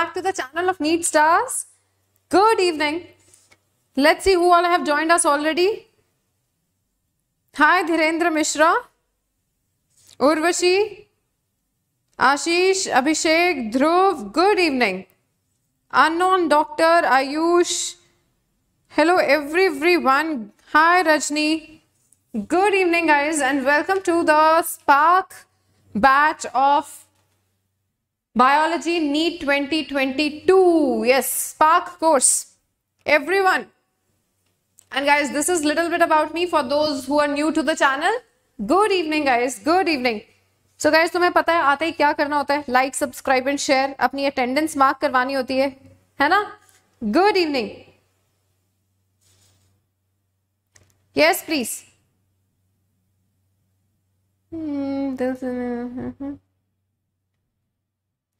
back to the channel of Neat Stars. Good evening. Let's see who all have joined us already. Hi, Dhirendra Mishra, Urvashi, Ashish, Abhishek, Dhruv. Good evening. Unknown Doctor, Ayush. Hello, everyone. Hi, Rajni. Good evening, guys, and welcome to the Spark batch of biology neat 2022 yes spark course everyone and guys this is little bit about me for those who are new to the channel good evening guys good evening so so guys तुम्हें पता है आते ही क्या करना होता है like subscribe and share अपनी अटेंडेंस मार्क करवानी होती है है ना good evening yes please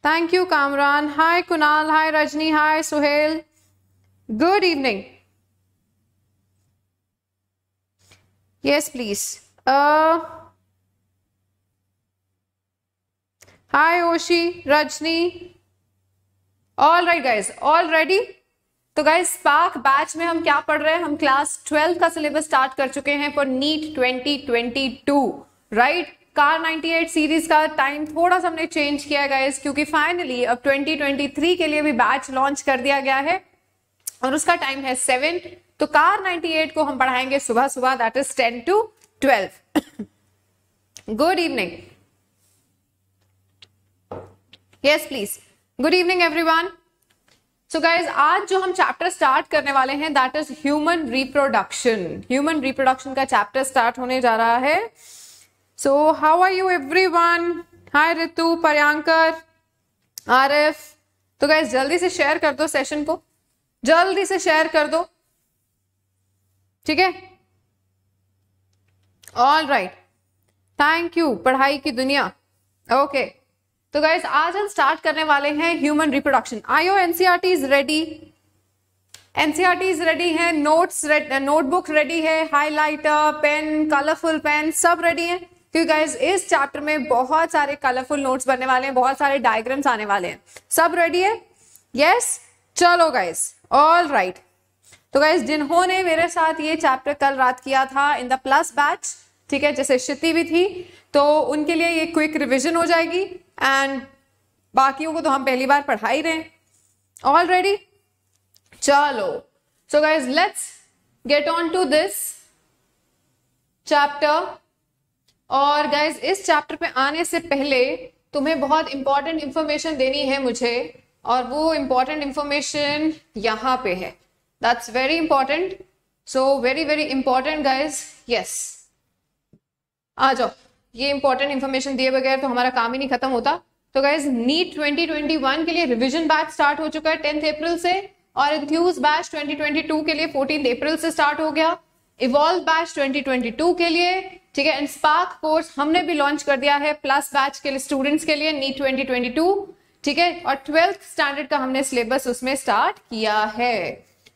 thank you Kamran hi Kunal hi Rajni hi Suhel good evening yes please hi Oshi Rajni all right guys all ready तो गाइज स्पार्क बैच में हम क्या पढ़ रहे हैं हम क्लास ट्वेल्व का सिलेबस स्टार्ट कर चुके हैं for NEET twenty twenty two right कार 98 सीरीज का टाइम थोड़ा सा हमने चेंज किया गया इस क्योंकि फाइनली अब 2023 के लिए भी बैच लॉन्च कर दिया गया है और उसका टाइम है सेवन तो कार 98 को हम पढ़ाएंगे सुबह सुबह that is ten to twelve good evening yes please good evening everyone so guys आज जो हम चैप्टर स्टार्ट करने वाले हैं that is human reproduction human reproduction का चैप्टर स्टार्ट होने जा रहा है are you everyone hi Ritu पर्यांकर आर एफ तो गाइज जल्दी से शेयर कर दो सेशन को जल्दी से शेयर कर दो ठीक है ऑल राइट थैंक यू पढ़ाई की दुनिया ओके okay. तो गाइज आज हम स्टार्ट करने वाले हैं ह्यूमन रिप्रोडक्शन आईओ NCERT is ready NCERT is ready है नोट्स नोटबुक रेडी है हाईलाइटर पेन कलरफुल पेन सब रेडी है क्योंकि गाइज इस चैप्टर में बहुत सारे कलरफुल नोट्स बनने वाले हैं बहुत सारे डायग्राम्स आने वाले हैं सब रेडी है यस चलो गाइज ऑल राइट तो गाइज जिन्होंने मेरे साथ ये चैप्टर कल रात किया था इन द प्लस बैच ठीक है जैसे क्षति भी थी तो उनके लिए ये क्विक रिविजन हो जाएगी एंड बाकियों को तो हम पहली बार पढ़ा ही रहे ऑल रेडी चलो so guys let's get on to this chapter और गाइज इस चैप्टर पे आने से पहले तुम्हें बहुत इंपॉर्टेंट इंफॉर्मेशन देनी है मुझे और वो इंपॉर्टेंट इंफॉर्मेशन यहाँ पे है that's very important so very very important guys yes आ जाओ ये इंपॉर्टेंट इंफॉर्मेशन दिए बगैर तो हमारा काम ही नहीं खत्म होता तो गाइज नीट 2021 के लिए रिविजन बैच स्टार्ट हो चुका है टेंथ अप्रैल से और इंथ्यूज बैच 2022 के लिए फोर्टीन अप्रैल से स्टार्ट हो गया इवॉल्व बैच 2022 के लिए ठीक है एंड स्पार्क कोर्स हमने भी लॉन्च कर दिया है प्लस बैच के लिए स्टूडेंट्स के लिए नीट 2022 ठीक है और ट्वेल्थ स्टैंडर्ड का हमने सिलेबस उसमें स्टार्ट किया है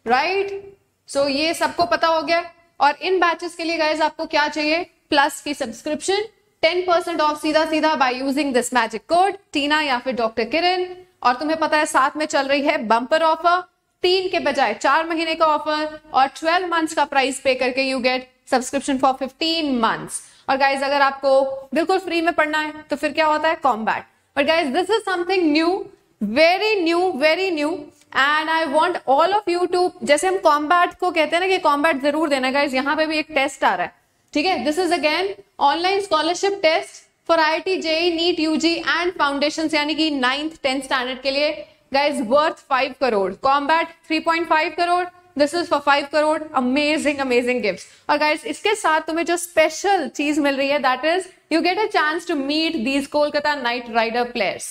राइट right? सो so, ये सबको पता हो गया और इन बैचेस के लिए गाइज आपको क्या चाहिए प्लस की सब्सक्रिप्शन टेन परसेंट ऑफ सीधा सीधा by using this magic code Tina या फिर डॉक्टर किरण और तुम्हें पता है साथ में चल रही है बम्पर ऑफर तीन के बजाय चार महीने का ऑफर और ट्वेल्व मंथ्स का प्राइस पे करके you get subscription for fifteen months और गाइज अगर आपको बिल्कुल फ्री में पढ़ना है तो फिर क्या होता है combat but guys this is something new very new very new and I want all of you to जैसे हम कॉम्बैट को कहते हैं ना कि कॉम्बैट जरूर देना गाइज यहाँ पे भी एक टेस्ट आ रहा है ठीक है this is again online scholarship test for I T J NEET U G and foundation यानी कि नाइन्थ टेंथ स्टैंडर्ड के लिए guys worth five crore combat three point five crore this is for five crore amazing amazing gift और guys इसके साथ तुम्हें जो special चीज मिल रही है that is you get a chance to meet these Kolkata knight rider players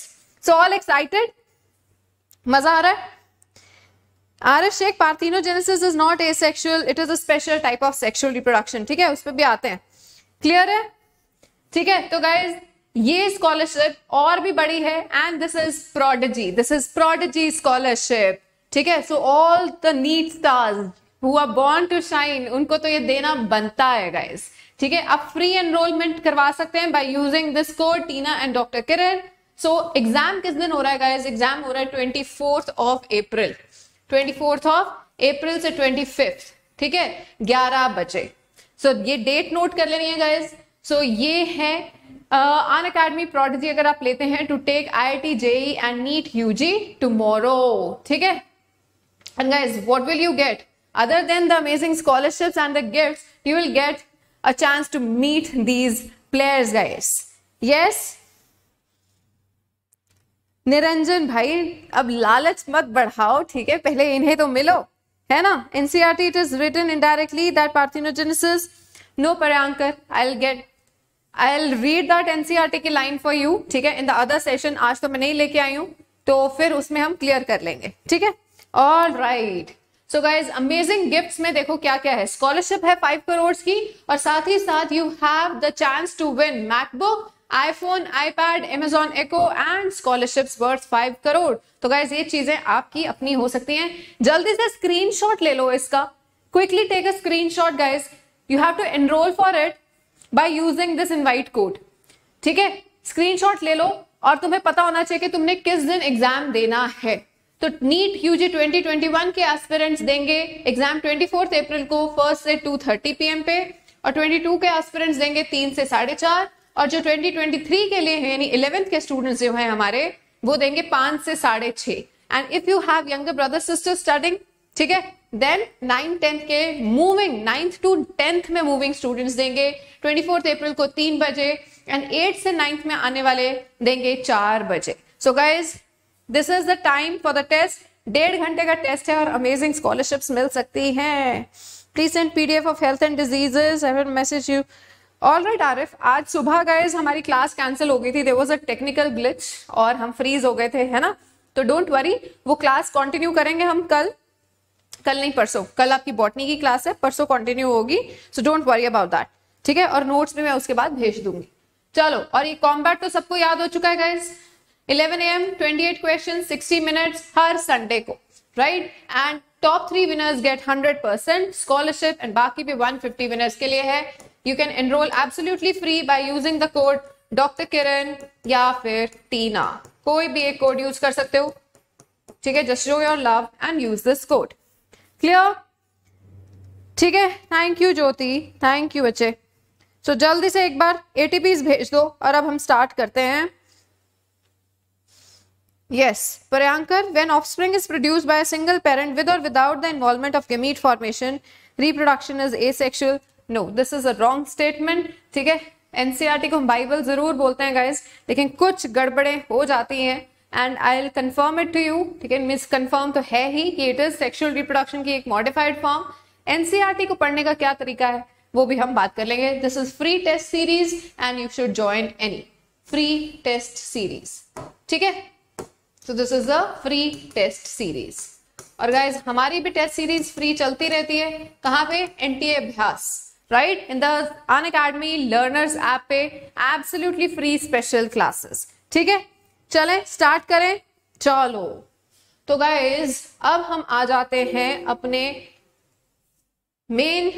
so all excited मजा आ रहा है R F Sheikh parthenogenesis is not asexual it is a special type of sexual reproduction ठीक है उस पर भी आते हैं क्लियर है ठीक है तो गाइज ये स्कॉलरशिप और भी बड़ी है and this is prodigy this is prodigy scholarship ठीक है so all the need stars who are born to shine उनको तो ये देना बनता है गाइस ठीक है आप फ्री एनरोलमेंट करवा सकते हैं by using this code Tina and doctor Kiran so exam किस दिन हो रहा है गाइज एग्जाम हो रहा है twenty fourth of April twenty fourth of April से ट्वेंटी फिफ्थ ठीक है ग्यारह बजे सो so, ये डेट नोट कर लेनी है गाइज सो so, ये है अन अकेडमी प्रोडजी अगर आप लेते हैं to take I I T JEE and NEET U G tomorrow ठीक है And guys, what will you get? Other than the amazing scholarships and the gifts, you will get a chance to meet these players, guys. Yes? Niranjan भाई अब लालच मत बढ़ाओ ठीक है पहले इन्हें तो मिलो है ना NCERT it is written indirectly that parthenogenesis no पर्यांकर I will get I will read that NCERT की लाइन फॉर यू ठीक है इन द अदर सेशन आज तो मैं नहीं लेके आई हूं तो फिर उसमें हम क्लियर कर लेंगे ठीक है all right so guys amazing gift में देखो क्या क्या है स्कॉलरशिप है फाइव करोड़ की और साथ ही साथ you have the chance to win MacBook iPhone iPad Amazon Echo and scholarship worth five crore तो गाइज ये चीजें आपकी अपनी हो सकती हैं जल्दी से स्क्रीन शॉट ले लो इसका quickly take a shot guys you have to enroll for it by using this invite code ठीक है स्क्रीन शॉट ले लो और तुम्हें पता होना चाहिए कि तुमने किस दिन एग्जाम देना है तो नीट यूजी 2021 के एस्पिरेंट्स देंगे एग्जाम 24 अप्रैल को फर्स्ट से 2:30 पीएम पे और 22 के एस्पिरेंट्स देंगे तीन से साढ़े चार और जो 2023 के लिए है यानी इलेवेंथ के स्टूडेंट्स जो है हमारे वो देंगे पांच से साढ़े छ and if you have younger brother sister starting ठीक है देन नाइन्थ टेंथ के मूविंग नाइन्थ टू टेंथ में मूविंग स्टूडेंट्स देंगे ट्वेंटी फोर्थ अप्रैल को तीन बजे एंड एट से नाइन्थ में आने वाले देंगे चार बजे so guys this is the time for the test डेढ़ घंटे का टेस्ट है और अमेजिंग स्कॉलरशिप्स मिल सकती हैं please D F of health and diseases message you all right Arif आज सुबह गाइज हमारी क्लास कैंसिल हो गई थी there was a technical glitch और हम फ्रीज हो गए थे है ना तो डोंट वरी वो क्लास कंटिन्यू करेंगे हम कल कल नहीं परसों कल आपकी बॉटनी की क्लास है परसों कंटिन्यू होगी so don't worry about that ठीक है और नोट्स भी मैं उसके बाद भेज दूंगी चलो और ये कॉम्बैट तो सबको याद हो चुका है guys eleven A M twenty eight question sixty minute हर संडे को right and top three winners get hundred percent scholarship and बाकी भी फिफ्टी विनर्स के लिए है you can enroll absolutely free by using the code doctor Kiran या फिर टीना कोई भी एक कोड यूज कर सकते हो ठीक है just show your love and use this code clear ठीक है thank you Jyoti thank you बच्चे सो जल्दी से एक बार एटीपीज भेज दो और अब हम स्टार्ट करते हैं Yes, Paryankar, when offspring is produced by a single parent with or without the involvement of gamete formation, reproduction is asexual. No, this is a wrong statement. ठीक है एनसीईआरटी e को हम बाइबल जरूर बोलते हैं guys लेकिन कुछ गड़बड़ें हो जाती हैं and I will confirm it to you ठीक है मिस कंफर्म तो है ही कि इट इज सेक्सुअल रिप्रोडक्शन की एक मॉडिफाइड फॉर्म एनसीईआरटी को पढ़ने का क्या तरीका है वो भी हम बात कर लेंगे this is free test series and you should join any free test series ठीक है so this is a free test series और गाइज हमारी भी टेस्ट सीरीज फ्री चलती रहती है कहाँ पे NTA Abhyas right in the Unacademy learners app पे एब्सोल्युटली फ्री स्पेशल क्लासेस ठीक है चलें स्टार्ट करें चलो तो गाइज अब हम आ जाते हैं अपने मेन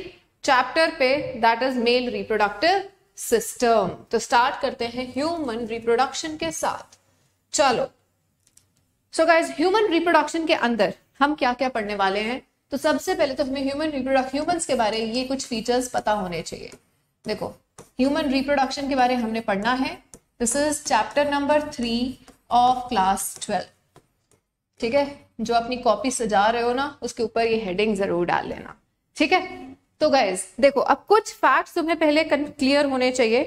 चैप्टर पे that is male reproductive system तो स्टार्ट करते हैं ह्यूमन रिप्रोडक्शन के साथ चलो सो गाइज ह्यूमन रिप्रोडक्शन के अंदर हम क्या क्या पढ़ने वाले हैं तो सबसे पहले तो हमें ह्यूमन रिप्रोडक्ट ह्यूमंस के बारे ये कुछ फीचर्स पता होने चाहिए देखो ह्यूमन रिप्रोडक्शन के बारे हमने पढ़ना है this is chapter number three of class twelve ठीक है जो अपनी कॉपी सजा रहे हो ना उसके ऊपर ये हेडिंग जरूर डाल लेना ठीक है तो गाइज देखो अब कुछ फैक्ट्स तुम्हें पहले क्लियर होने चाहिए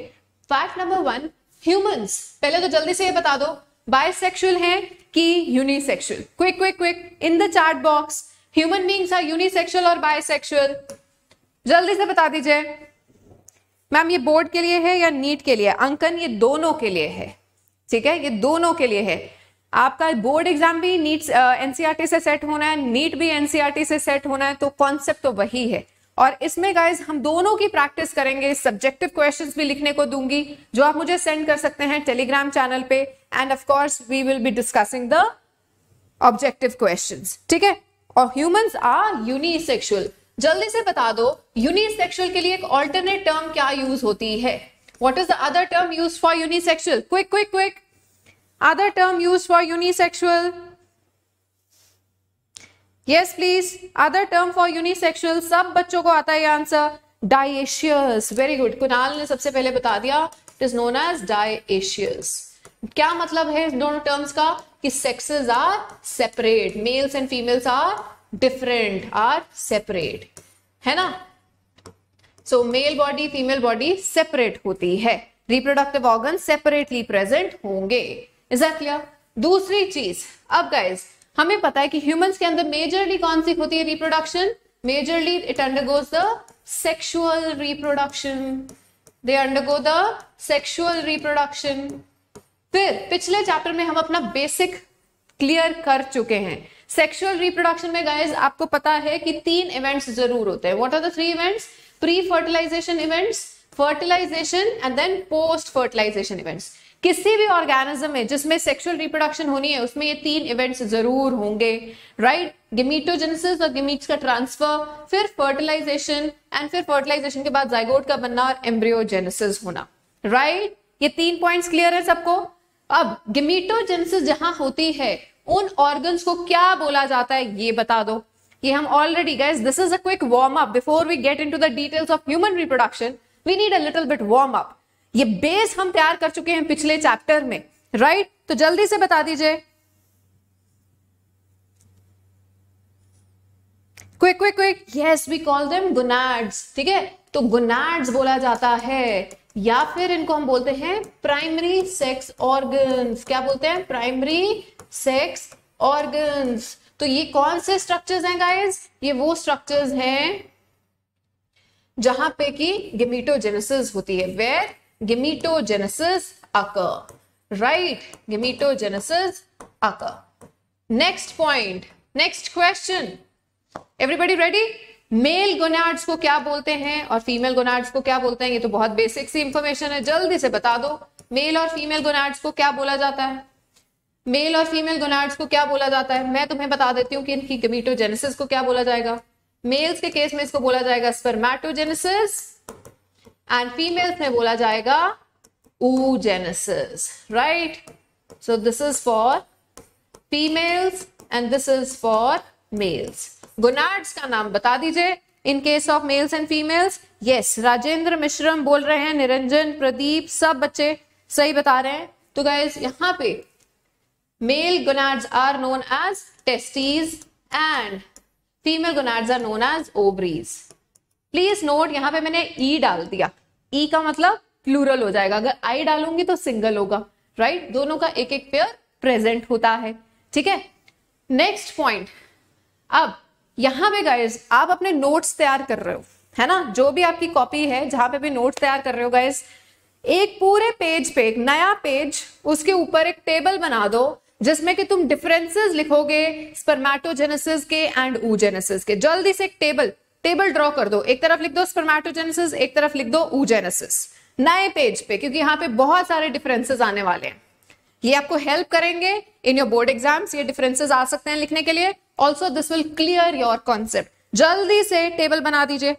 फैक्ट नंबर वन ह्यूमंस पहले तो जल्दी से ये बता दो बायसेक्सुअल है कि unisexual quick quick quick in the chart box human beings are unisexual और बायसेक्सुअल जल्दी से बता दीजिए मैम ये बोर्ड के लिए है या नीट के लिए अंकन ये दोनों के लिए है ठीक है ये दोनों के लिए है आपका बोर्ड एग्जाम भी नीट एनसीईआरटी e से सेट होना है नीट भी एनसीईआरटी e से सेट होना है तो कॉन्सेप्ट तो वही है और इसमें गाइज हम दोनों की प्रैक्टिस करेंगे सब्जेक्टिव क्वेश्चंस भी लिखने को दूंगी जो आप मुझे सेंड कर सकते हैं टेलीग्राम चैनल पे and of course we will be discussing the objective question ठीक है और ह्यूमंस आर यूनिसेक्सुअल जल्दी से बता दो यूनिसेक्सुअल के लिए एक ऑल्टरनेट टर्म क्या यूज होती है what is the other term use for unisexual quick quick quick other term use for unisexual yes please other term for unisexual सब बच्चों को आता है answer dioecious very good Kunal ने सबसे पहले बता दिया it is known as dioecious क्या मतलब है दोनों टर्म्स का कि sexes are separate males and females are different are separate है ना so male body female body separate होती है रिप्रोडक्टिव ऑर्गन सेपरेटली प्रेजेंट होंगे इज क्लियर दूसरी चीज अब गाइज हमें पता है कि ह्यूमंस के अंदर मेजरली कौन सी होती है reproduction majorly it undergoes the sexual reproduction they undergo the sexual reproduction फिर तो पिछले चैप्टर में हम अपना बेसिक क्लियर कर चुके हैं सेक्सुअल रिप्रोडक्शन में गाइस आपको पता है कि तीन इवेंट्स जरूर होते हैं what are the three events pre fertilization events fertilization and then post fertilization events किसी भी ऑर्गेनिज्म में जिसमें सेक्सुअल रिप्रोडक्शन होनी है उसमें ये तीन इवेंट्स जरूर होंगे राइट गिमीटोजेनेसिस और गिमीट्स का ट्रांसफर फिर फर्टिलाइजेशन एंड फिर फर्टिलाइजेशन के बाद जाइगोट का बनना और एम्ब्रियोजेनेसिस होना राइट right? ये तीन पॉइंट्स क्लियर है सबको अब गमीटोजेनेसिस जहां होती है उन ऑर्गन्स को क्या बोला जाता है ये बता दो ये हम already guys this is a quick warm up before we get into the details of human reproduction we need a little bit warm up ये बेस हम तैयार कर चुके हैं पिछले चैप्टर में राइट right? तो जल्दी से बता दीजिए quick quick quick yes we call them gonads ठीक है तो गुनाड्स बोला जाता है या फिर इनको हम बोलते हैं प्राइमरी सेक्स ऑर्गन्स क्या बोलते हैं प्राइमरी सेक्स ऑर्गन्स तो ये कौन से स्ट्रक्चर्स हैं गाइस ये वो स्ट्रक्चर्स हैं जहां पे कि गेमिटोजेनेसिस होती है where gametogenesis occur right gametogenesis occur next point next question everybody ready male gonads को क्या बोलते हैं और फीमेल गोनाड्स को क्या बोलते हैं ये तो बहुत बेसिक सी इंफॉर्मेशन है जल्दी से बता दो मेल और फीमेल गोनाड्स को क्या बोला जाता है मेल और फीमेल गोनाड्स को क्या बोला जाता है मैं तुम्हें बता देती हूँ कि इनकी गमीटोजेनेसिस को क्या बोला जाएगा मेल्स के केस में इसको बोला जाएगा स्पर्मेटोजेनेसिस एंड फीमेल्स में बोला जाएगा oogenesis right so this is for females and this is for males gonads का नाम बता दीजिए in case of males and females yes Rajendra मिश्रम बोल रहे हैं निरंजन प्रदीप सब बच्चे सही बता रहे हैं तो गाइज यहां पे male gonads are known as testes and female gonads are known as ovaries please note यहां पे मैंने ई e डाल दिया ई e का मतलब प्लूरल हो जाएगा अगर आई डालूंगी तो सिंगल होगा राइट right? दोनों का एक एक पेयर प्रेजेंट होता है ठीक है नेक्स्ट पॉइंट अब यहां पे गाइज आप अपने नोट्स तैयार कर रहे हो है ना जो भी आपकी कॉपी है जहां पे भी नोट्स तैयार कर रहे हो गाइज एक पूरे पेज पे एक नया पेज उसके ऊपर एक टेबल बना दो जिसमें कि तुम डिफरेंसेस लिखोगे स्पर्मेटोजेनेसिस के एंड ऊजेनेसिस के जल्दी से एक टेबल टेबल ड्रॉ कर दो एक तरफ लिख दो स्पर्मेटोजेनेसिस एक तरफ लिख दो ऊजेनेसिस नए पेज पे क्योंकि यहां पे बहुत सारे डिफरेंसेस आने वाले हैं ये आपको हेल्प करेंगे इन योर बोर्ड एग्जाम्स ये डिफरेंसेस आ सकते हैं लिखने के लिए also this will clear your concept जल्दी से टेबल बना दीजिए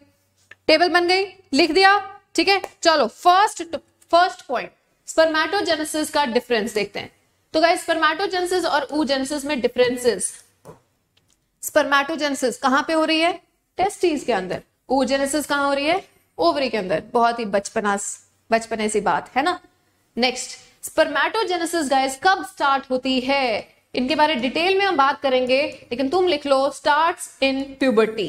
टेबल बन गई लिख दिया ठीक है चलो फर्स्ट फर्स्ट पॉइंट स्पर्मेटोजेनेसिस का डिफरेंस देखते हैं तो गाइस स्पर्मेटोजेनेसिस और ऊजेनेसिस में डिफरेंसेस स्पर्मेटोजेनेसिस कहां पे हो रही है टेस्टिस के अंदर ऊजेनेसिस कहां हो रही है ओवरी के अंदर बहुत ही बचपना बचपने सी बात है ना नेक्स्ट स्पर्मेटोजेनेसिस गाइस कब स्टार्ट होती है इनके बारे डिटेल में हम बात करेंगे लेकिन तुम लिख लो स्टार्ट्स इन प्यूबर्टी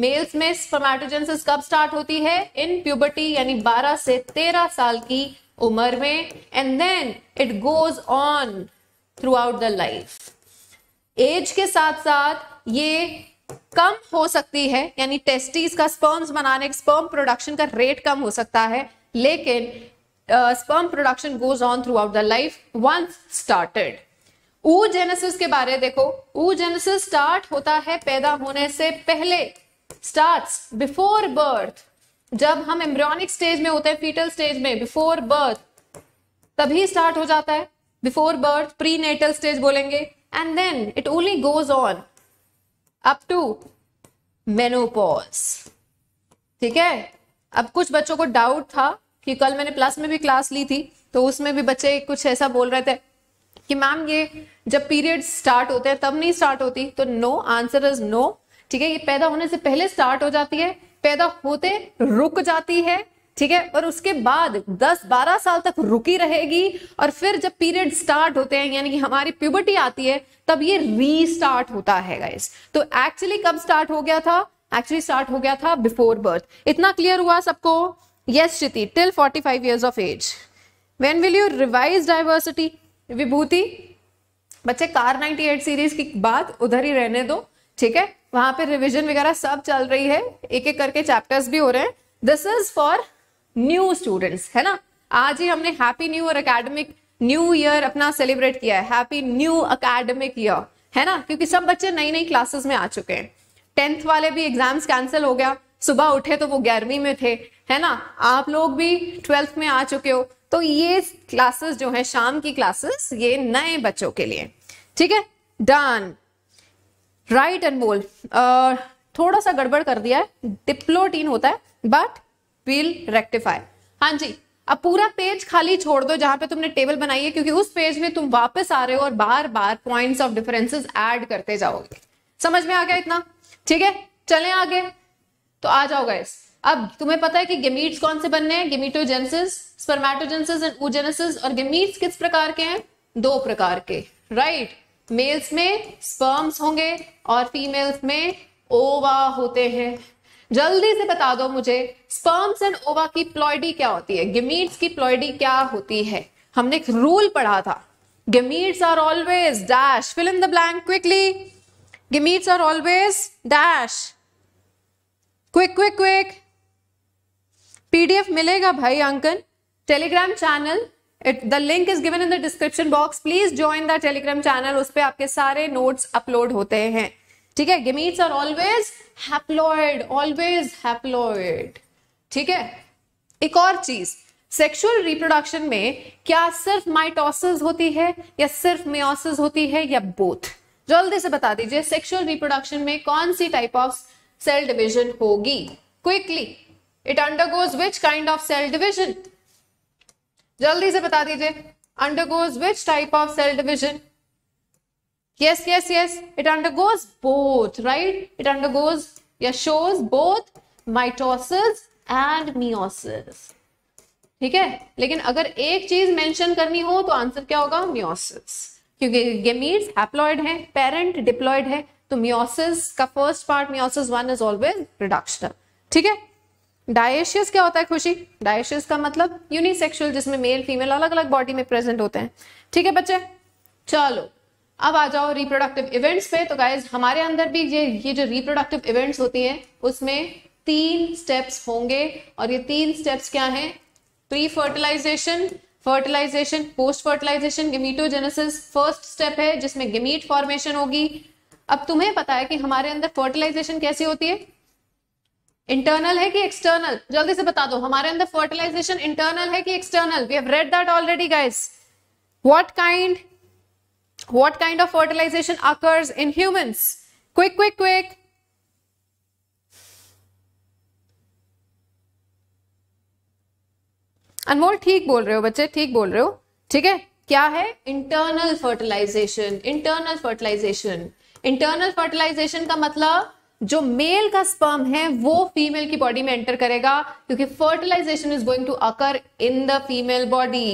मेल्स में स्पर्मेटोजेंसिस कब स्टार्ट होती है इन प्यूबर्टी यानी 12 से 13 साल की उम्र में and then it goes on throughout the life age के साथ साथ ये कम हो सकती है यानी टेस्टीज का स्पर्म्स बनाने स्पर्म प्रोडक्शन का रेट कम हो सकता है लेकिन sperm production goes on throughout the life once started oogenesis के बारे देखो ऊ जेनेसिस स्टार्ट होता है पैदा होने से पहले स्टार्ट बिफोर बर्थ जब हम एम्ब्रियोनिक स्टेज में होते हैं फीटल स्टेज में बिफोर बर्थ तभी स्टार्ट हो जाता है before birth prenatal stage बोलेंगे and then it only goes on up to menopause ठीक है अब कुछ बच्चों को डाउट था कि कल मैंने प्लस में भी क्लास ली थी तो उसमें भी बच्चे कुछ ऐसा बोल रहे थे कि मैम ये जब पीरियड स्टार्ट होते हैं तब नहीं स्टार्ट होती तो नो आंसर इज नो ठीक है ये पैदा होने से पहले स्टार्ट हो जाती है पैदा होते रुक जाती है ठीक है और उसके बाद 10-12 साल तक रुकी रहेगी और फिर जब पीरियड स्टार्ट होते हैं यानी कि हमारी प्यूबर्टी आती है तब ये रीस्टार्ट होता है गाइस तो एक्चुअली कब स्टार्ट हो गया था एक्चुअली स्टार्ट हो गया था बिफोर बर्थ इतना क्लियर हुआ सबको yes Shriti till 45 five of age when will you revise diversity Vibhuti बच्चे कार 98 सीरीज की बात उधर ही रहने दो ठीक है वहां पे रिवीजन वगैरह सब चल रही है एक एक करके चैप्टर्स भी हो रहे हैं this is for new students है ना आज ही हमने हैप्पी न्यू और अकेडमिक न्यू ईयर अपना सेलिब्रेट किया है हैप्पी न्यू अकेडमिक ईयर है ना क्योंकि सब बच्चे नई नई क्लासेस में आ चुके हैं टेंथ वाले भी एग्जाम्स कैंसिल हो गया सुबह उठे तो वो ग्यारहवीं में थे है ना आप लोग भी ट्वेल्थ में आ चुके हो तो ये क्लासेस जो है शाम की क्लासेस ये नए बच्चों के लिए ठीक है डन राइट एंड बोल थोड़ा सा गड़बड़ कर दिया है डिप्लोटीन होता है बट विल रेक्टिफाई हाँ जी अब पूरा पेज खाली छोड़ दो जहां पे तुमने टेबल बनाई है क्योंकि उस पेज में तुम वापस आ रहे हो और बार बार पॉइंट्स ऑफ डिफरेंसेस ऐड करते जाओगे समझ में आ गया इतना ठीक है चलें आगे तो आ जाओ गाइस अब तुम्हें पता है कि गेमीट्स कौन से बनने हैं गेमिटोजेंसिस स्पर्मेटोजेंसिस एंड ऊजेनेसिस और गेमीट्स किस प्रकार के हैं दो प्रकार के राइट right? मेल्स में स्पर्म्स होंगे और फीमेल्स में ओवा होते हैं जल्दी से बता दो मुझे स्पर्म्स एंड ओवा की प्लॉयडी क्या होती है गेमीट्स की प्लॉयडी क्या होती है हमने एक रूल पढ़ा था gametes are always dash fill in the blank quickly gametes are always dash quick quick quick PDF मिलेगा भाई Ankan Telegram channel the link is given in the description box please join the Telegram channel उस पर आपके सारे notes upload होते हैं ठीक है gametes are always haploid always haploid ठीक है एक और चीज सेक्सुअल रिप्रोडक्शन में क्या सिर्फ माइटोसिस होती है या सिर्फ मियोसिस होती है या बोथ जल्दी से बता दीजिए सेक्सुअल रिप्रोडक्शन में कौन सी टाइप ऑफ सेल डिवीजन होगी quickly it undergoes which kind of cell division जल्दी से बता दीजिए undergoes which type of cell division yes yes yes it undergoes both right it undergoes या shows both mitosis and meiosis ठीक है लेकिन अगर एक चीज मेंशन करनी हो तो आंसर क्या होगा मियोसिस क्योंकि गेमीट्स हैप्लॉइड है पेरेंट डिप्लॉइड है तो मियोसिस का first part meiosis one is always reduction ठीक है डायशियस क्या होता है खुशी डायशियस का मतलब यूनिसेक्सुअल जिसमें मेल फीमेल अलग अलग बॉडी में प्रेजेंट होते हैं ठीक है बच्चे चलो अब आ जाओ रिप्रोडक्टिव इवेंट्स पे तो गाइज हमारे अंदर भी ये ये जो रिप्रोडक्टिव इवेंट्स होती हैं उसमें तीन स्टेप्स होंगे और ये तीन स्टेप्स क्या हैं pre fertilization fertilization post fertilization gametogenesis first step है जिसमें गेमीट फॉर्मेशन होगी अब तुम्हें पता है कि हमारे अंदर फर्टिलाइजेशन कैसी होती है इंटरनल है कि एक्सटर्नल जल्दी से बता दो हमारे अंदर फर्टिलाइजेशन इंटरनल है कि external we have read that already guys what kind what kind of fertilization occurs in humans quick quick quick Anmol ठीक बोल रहे हो बच्चे ठीक बोल रहे हो ठीक है क्या है internal fertilization internal fertilization internal fertilization का मतलब जो मेल का स्पर्म है वो फीमेल की बॉडी में एंटर करेगा क्योंकि fertilization is going to occur in the female body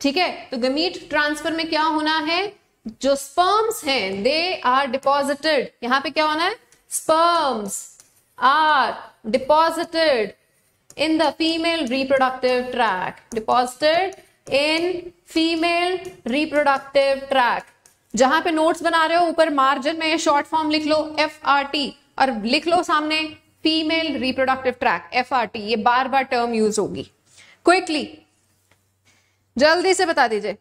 ठीक है तो गमीट ट्रांसफर में क्या होना है जो स्पर्म्स हैं दे आर डिपॉजिटेड यहां पे क्या होना है sperms are deposited in the female reproductive tract deposited in female reproductive tract जहां पे नोट्स बना रहे हो ऊपर मार्जिन में शॉर्ट फॉर्म लिख लो एफ आर टी और लिख लो सामने female reproductive tract F R T ये बार बार टर्म यूज होगी क्विकली जल्दी से बता दीजिए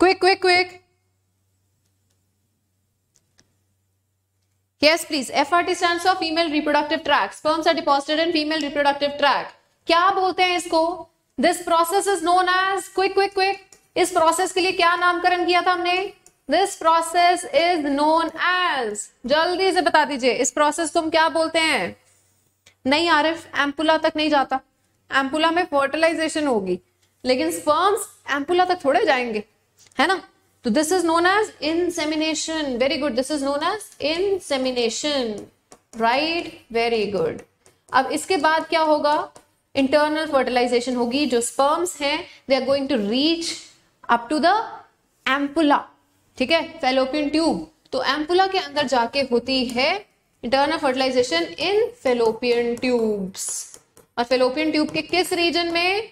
quick quick quick F R T stand for female reproductive tract sperms are deposited in female reproductive tract क्या बोलते हैं इसको this process is known as quick quick quick इस प्रोसेस के लिए क्या नामकरण किया था हमने this process is known as जल्दी से बता दीजिए इस प्रोसेस को हम क्या बोलते हैं नहीं आरिफ एम्पुला तक नहीं जाता एम्पुला में फर्टिलाइजेशन होगी लेकिन स्पर्म्स एम्पुला तक थोड़े जाएंगे है ना तो this is known as insemination very good this is known as insemination right very good अब इसके बाद क्या होगा इंटरनल फर्टिलाइजेशन होगी जो स्पर्म्स हैं they are going to reach up to the ampulla ठीक है फेलोपियन ट्यूब तो एम्पुला के अंदर जाके होती है internal fertilization in fallopian tubes और फेलोपियन ट्यूब के किस रीजन में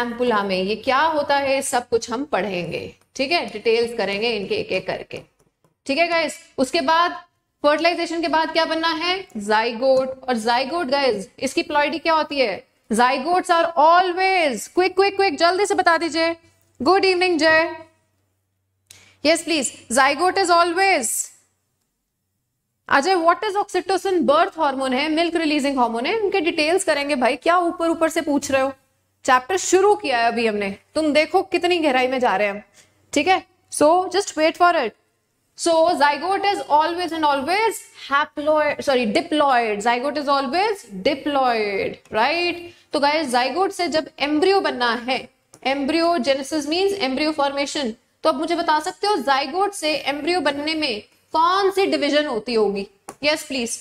एम्पुला में ये क्या होता है सब कुछ हम पढ़ेंगे ठीक है डिटेल्स करेंगे इनके एक एक करके ठीक है गाइज उसके बाद फर्टिलाइजेशन के बाद क्या बनना है जाइगोट और जाइगोट गाइज इसकी प्लॉइडी क्या होती है zygotes are always quick quick quick जल्दी से बता दीजिए good evening Jay Yes, please. Zygote is always. Ajay what is oxytocin birth hormone है मिल्क रिलीजिंग हार्मोन है उनके डिटेल्स करेंगे भाई क्या ऊपर ऊपर से पूछ रहे हो चैप्टर शुरू किया है अभी हमने तुम देखो कितनी गहराई में जा रहे हैं ठीक है so just wait for it so zygote is always and always haploid sorry diploid zygote is always diploid right तो गाय जाइगोट से जब एम्ब्रियो बनना है embryogenesis means embryo formation तो आप मुझे बता सकते हो जाइगोट से एम्ब्रियो बनने में कौन सी डिविजन होती होगी yes please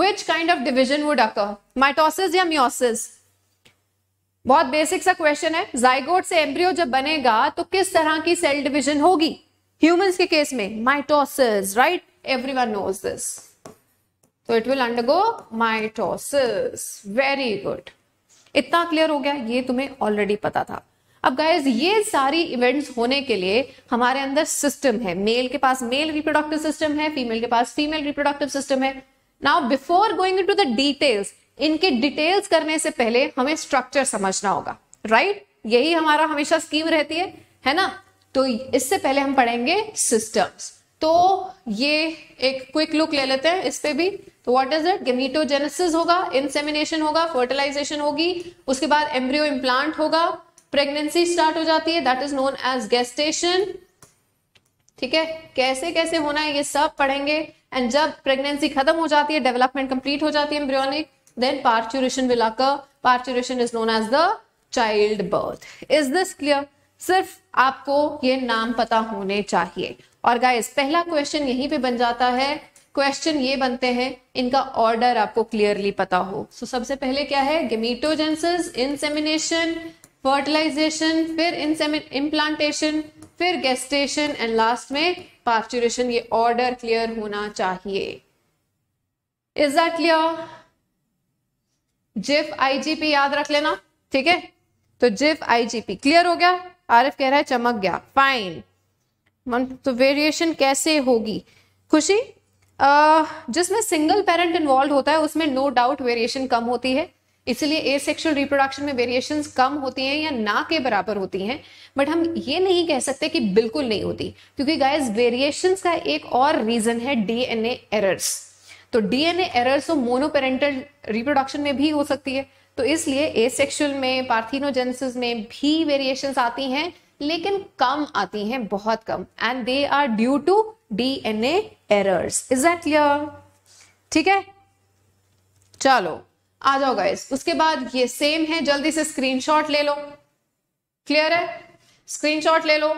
which kind of division would occur mitosis या मियोसिस बहुत बेसिक सा क्वेश्चन है जाइगोट से एम्ब्रियो जब बनेगा तो किस तरह की सेल डिविजन होगी ह्यूमंस के केस में mitosis right one knows this तो it will undergo mitosis very good इतना क्लियर हो गया ये तुम्हें ऑलरेडी पता था अब गाइज ये सारी इवेंट्स होने के लिए हमारे अंदर सिस्टम है मेल के पास मेल रिप्रोडक्टिव सिस्टम है फीमेल के पास फीमेल रिप्रोडक्टिव सिस्टम है now before going to the details इनके डिटेल्स करने से पहले हमें स्ट्रक्चर समझना होगा राइट right? यही हमारा हमेशा स्कीम रहती है है ना तो इससे पहले हम पढ़ेंगे सिस्टम्स तो ये एक क्विक लुक ले लेते हैं इस पे भी तो व्हाट इज इट गेमिटोजेनेसिस होगा इनसेमिनेशन होगा फर्टिलाइजेशन होगी उसके बाद एम्ब्रियो इम्प्लांट होगा प्रेगनेंसी स्टार्ट हो जाती है that is known as gestation ठीक है कैसे कैसे होना है ये सब पढ़ेंगे एंड जब प्रेगनेंसी खत्म हो जाती है डेवलपमेंट कंप्लीट हो जाती है embryonic then parturition will occur parturition is known as the child birth is this clear सिर्फ आपको ये नाम पता होने चाहिए और गाइस पहला क्वेश्चन यहीं पे बन जाता है क्वेश्चन ये बनते हैं इनका ऑर्डर आपको क्लियरली पता हो सो so, सबसे पहले क्या है गेमिटोजेंसिस इनसेमिनेशन फर्टिलाइजेशन फिर इम्प्लांटेशन फिर गेस्टेशन एंड लास्ट में पास्चुरेशन ये ऑर्डर क्लियर होना चाहिए is that clear GIF IGP याद रख लेना ठीक है तो जिफ आईजीपी क्लियर हो गया आरिफ कह रहा है चमक गया फाइन तो वेरिएशन कैसे होगी खुशी जिसमें सिंगल पेरेंट इन्वॉल्व होता है उसमें नो डाउट वेरिएशन कम होती है इसलिए ए सेक्शुअल रिप्रोडक्शन में वेरिएशन कम होती हैं या ना के बराबर होती हैं बट हम ये नहीं कह सकते कि बिल्कुल नहीं होती क्योंकि गाइज वेरिएशन का एक और रीजन है डीएनए एरर्स तो डीएनए एरर्स तो मोनोपेरेंटल रिप्रोडक्शन में भी हो सकती है तो इसलिए ए सेक्शुअल में पार्थिनोजेंसिस में भी वेरिएशन आती हैं लेकिन कम आती हैं बहुत कम and they are due to DNA errors is that clear ठीक है चलो आ जाओ गाइज उसके बाद ये सेम है जल्दी से स्क्रीनशॉट ले लो क्लियर है स्क्रीनशॉट ले लो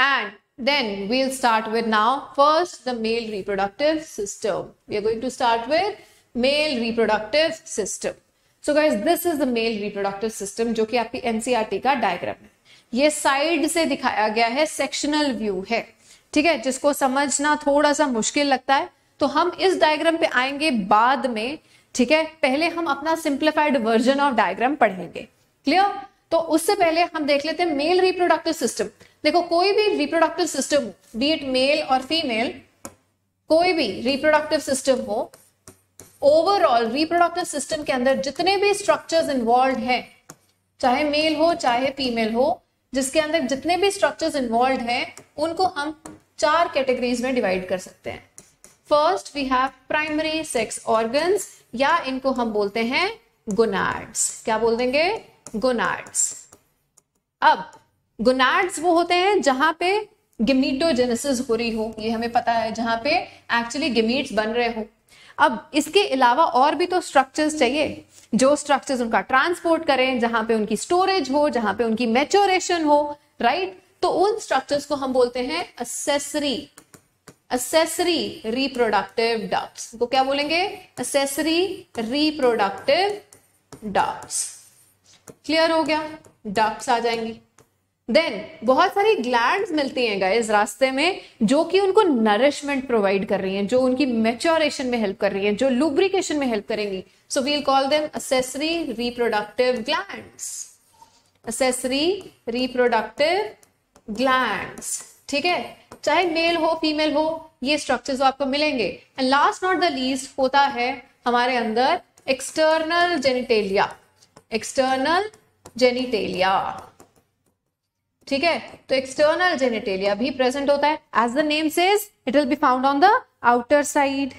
and then we'll start with now first the male reproductive system we are going to start with male reproductive system so guys this is the male reproductive system जो कि आपकी NCERT e का diagram है ये side से दिखाया गया है सेक्शनल व्यू है ठीक है जिसको समझना थोड़ा सा मुश्किल लगता है तो हम इस डायग्राम पे आएंगे बाद में ठीक है पहले हम अपना सिंप्लीफाइड वर्जन ऑफ डायग्राम पढ़ेंगे क्लियर तो उससे पहले हम देख लेते हैं मेल रिप्रोडक्टिव सिस्टम देखो कोई भी reproductive system be it male और फीमेल कोई भी रिप्रोडक्टिव सिस्टम हो ओवरऑल रिप्रोडक्टिव सिस्टम के अंदर जितने भी स्ट्रक्चर्स इन्वॉल्व हैं चाहे मेल हो चाहे फीमेल हो जिसके अंदर जितने भी स्ट्रक्चर्स इन्वॉल्व हैं उनको हम चार कैटेगरीज में डिवाइड कर सकते हैं first we have primary sex organs या इनको हम बोलते हैं गुनार्ड्स क्या बोल देंगे गुनार्ड्स अब गुनार्ड्स वो होते हैं जहां पे गिमीटोजेनेसिस हो रही हो ये हमें पता है जहां पे एक्चुअली गिमीट्स बन रहे हो अब इसके अलावा और भी तो स्ट्रक्चर्स चाहिए जो स्ट्रक्चर्स उनका ट्रांसपोर्ट करें जहां पे उनकी स्टोरेज हो जहां पे उनकी मेच्योरेशन हो राइट तो उन स्ट्रक्चर्स को हम बोलते हैं असेसरी असेसरी रिप्रोडक्टिव डक्ट्स को क्या बोलेंगे असेसरी रिप्रोडक्टिव डक्ट्स क्लियर हो गया डक्ट्स आ जाएंगी देन बहुत सारी ग्लैंड मिलती हैं गाइस रास्ते में जो कि उनको नरिशमेंट प्रोवाइड कर रही हैं जो उनकी मेच्योरेशन में हेल्प कर रही हैं जो लुब्रिकेशन में हेल्प करेंगी so we'll call them accessory reproductive gland accessory reproductive gland ठीक है चाहे मेल हो फीमेल हो ये स्ट्रक्चर्स आपको मिलेंगे and last not the least होता है हमारे अंदर एक्सटर्नल जेनिटेलिया एक्सटर्नल जेनिटेलिया ठीक है तो एक्सटर्नल जेनिटेलिया भी प्रेजेंट होता है as the name says it will be found on the outer side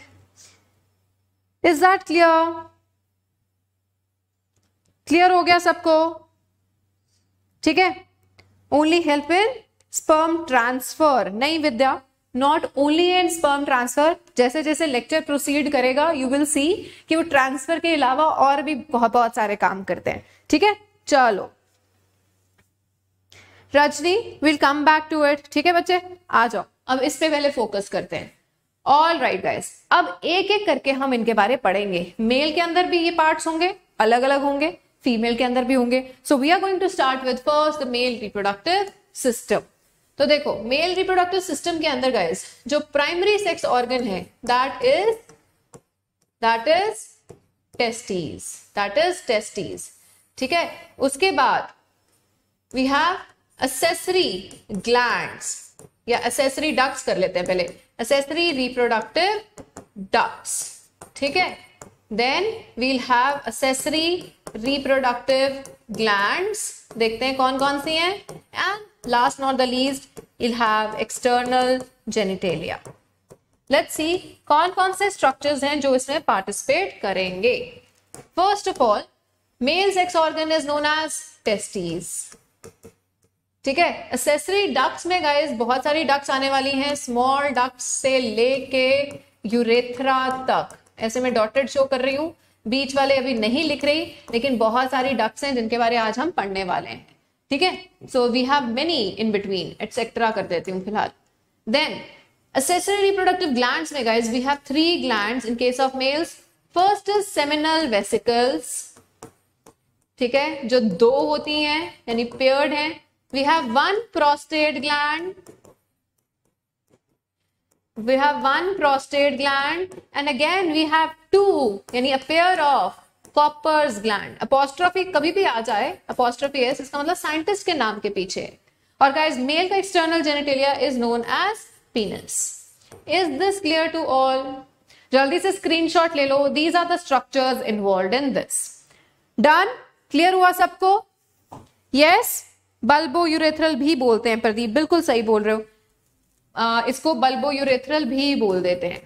is that clear clear हो गया सबको ठीक है only help in sperm transfer नहीं Vidya not only in sperm transfer जैसे जैसे लेक्चर प्रोसीड करेगा यू विल सी कि वो ट्रांसफर के अलावा और भी बहुत बहुत सारे काम करते हैं ठीक है चलो Rajni will come back to it ठीक है बच्चे आ जाओ अब इस पे पहले फोकस करते हैं ऑल राइट गाइस अब एक एक करके हम इनके बारे पढ़ेंगे मेल के अंदर भी ये पार्ट्स होंगे अलग अलग होंगे फीमेल के अंदर भी होंगे so we are going to start with first the male reproductive system तो देखो मेल रिप्रोडक्टिव सिस्टम के अंदर गाइस जो प्राइमरी सेक्स ऑर्गन है that is that is testes that is testes ठीक है उसके बाद वी हैव असेसरी ग्लैंड्स या असेसरी डक्ट्स कर लेते हैं पहले असेसरी रिप्रोडक्टिव डक्ट्स ठीक है then we'll have accessory reproductive glands देखते हैं कौन कौन सी हैं and last not the least you'll have external genitalia let's see kaun kaun se structures hain jo isme participate karenge first of all male sex organ is known as testes ठीक है accessory ducts में guys बहुत सारी ducts आने वाली हैं small ducts से लेके यूरेथ्रा तक ऐसे में डॉटेड शो कर रही हूं बीच वाले अभी नहीं लिख रही लेकिन बहुत सारी डक्ट्स हैं जिनके बारे आज हम पढ़ने वाले हैं ठीक है so we have many in between etcetera कर देती हूँ फिलहाल देन असेसरी रिप्रोडक्टिव ग्लैंड में guys we have three glands in case of males first is seminal vesicles ठीक है जो दो होती हैं यानी पेयर्ड हैं we have one prostate gland we have one prostate gland and again we have two यानी a pair of Cowper's gland apostrophe कभी भी आ जाए अपोस्ट्रॉफी एस इसका मतलब साइंटिस्ट के नाम के पीछे और गाइज मेल का external genitalia is known as penis is this clear to all जल्दी से स्क्रीनशॉट ले लो these are the structures involve in this done clear हुआ सबको यस बल्बो यूरेथरल भी बोलते हैं प्रदीप बिल्कुल सही बोल रहे हो आ, इसको बल्बो यूरेथरल भी बोल देते हैं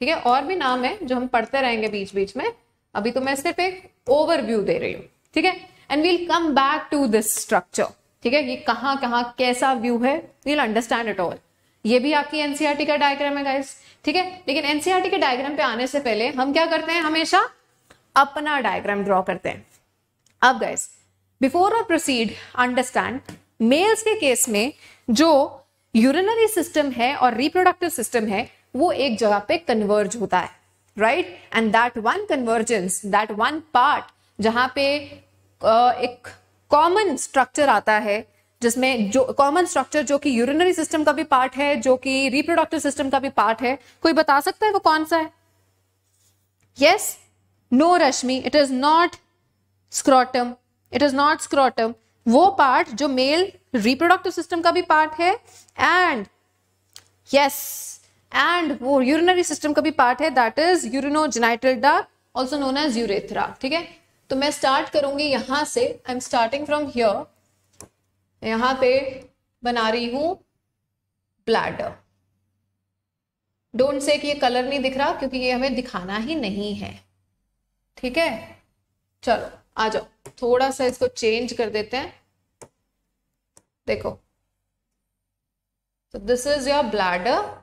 ठीक है और भी नाम है जो हम पढ़ते रहेंगे बीच बीच में अभी तो मैं सिर्फ एक ओवरव्यू दे रही हूँ ठीक है and we'll come back to this structure ठीक है ये कहां कहां कैसा व्यू है वील अंडरस्टैंड इट ऑल ये भी आपकी एनसीआरटी e का डायग्राम है गाइस ठीक है लेकिन एनसीआरटी e के डायग्राम पे आने से पहले हम क्या करते हैं हमेशा अपना डायग्राम ड्रॉ करते हैं अब गाइस बिफोर और प्रोसीड अंडरस्टैंड मेल्स के केस में जो यूरिनरी सिस्टम है और रिप्रोडक्टिव सिस्टम है वो एक जगह पे कन्वर्ज होता है right and that one convergence that one part जहां पे एक कॉमन स्ट्रक्चर आता है जिसमें जो कॉमन स्ट्रक्चर जो कि यूरिनरी सिस्टम का भी पार्ट है जो कि रिप्रोडक्टिव सिस्टम का भी पार्ट है कोई बता सकता है वो कौन सा है yes no Rashmi it is not scrotum it is not scrotum वो पार्ट जो मेल रिप्रोडक्टिव सिस्टम का भी पार्ट है एंड यस yes, एंड वो यूरिनरी सिस्टम का भी पार्ट है that is urinogenital duct also known as urethra ठीक है तो मैं स्टार्ट करूंगी यहां से I am starting from here यहां पे बना रही हूं ब्लैडर डोंट से कि ये कलर नहीं दिख रहा क्योंकि ये हमें दिखाना ही नहीं है ठीक है चलो आ जाओ थोड़ा सा इसको चेंज कर देते हैं देखो तो this is your bladder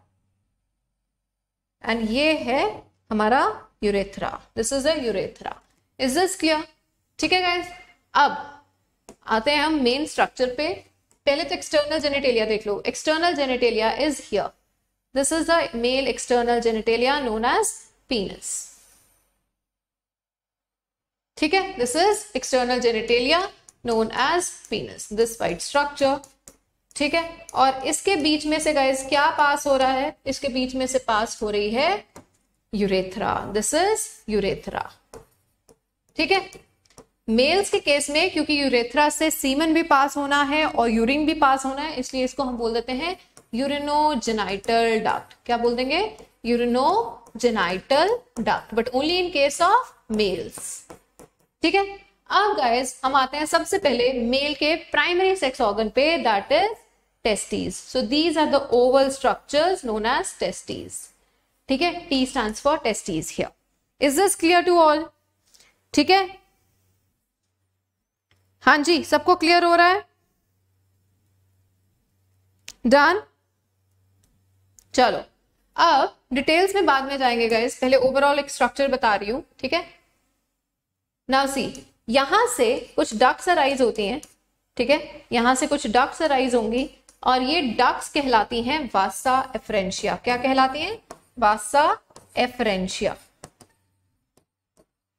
and ये है हमारा urethra this is urethra is this clear ठीक है गाइज अब आते हैं हम मेन स्ट्रक्चर पे पहले तो एक्सटर्नल जेनेटेलिया देख लो external genitalia is here this is the male external genitalia known as penis ठीक है this is external genitalia known as penis this white structure ठीक है और इसके बीच में से गाइज क्या पास हो रहा है इसके बीच में से पास हो रही है यूरेथ्रा दिस इज यूरेथ्रा ठीक है मेल्स के केस में क्योंकि यूरेथ्रा से सीमन भी पास होना है और यूरिन भी पास होना है इसलिए इसको हम बोल देते हैं यूरिनोजेनाइटल डक्ट क्या बोल देंगे urinogenital duct but only in case of males ठीक है अब गाइज हम आते हैं सबसे पहले मेल के प्राइमरी सेक्स ऑर्गन पे that is testes. So these are the oval structures known as testes. ठीक है T stands for testes here. Is this clear to all? ठीक है हाँ जी सबको क्लियर हो रहा है डन चलो अब डिटेल्स में बाद में जाएंगे गाइस पहले ओवरऑल एक स्ट्रक्चर बता रही हूं ठीक है नाउ सी यहां से कुछ डक्स अराइज होती हैं ठीक है यहां से कुछ डक्स अराइज होंगी और ये डक्स कहलाती हैं वासा एफरेंशिया क्या कहलाती हैं वासा एफरेंशिया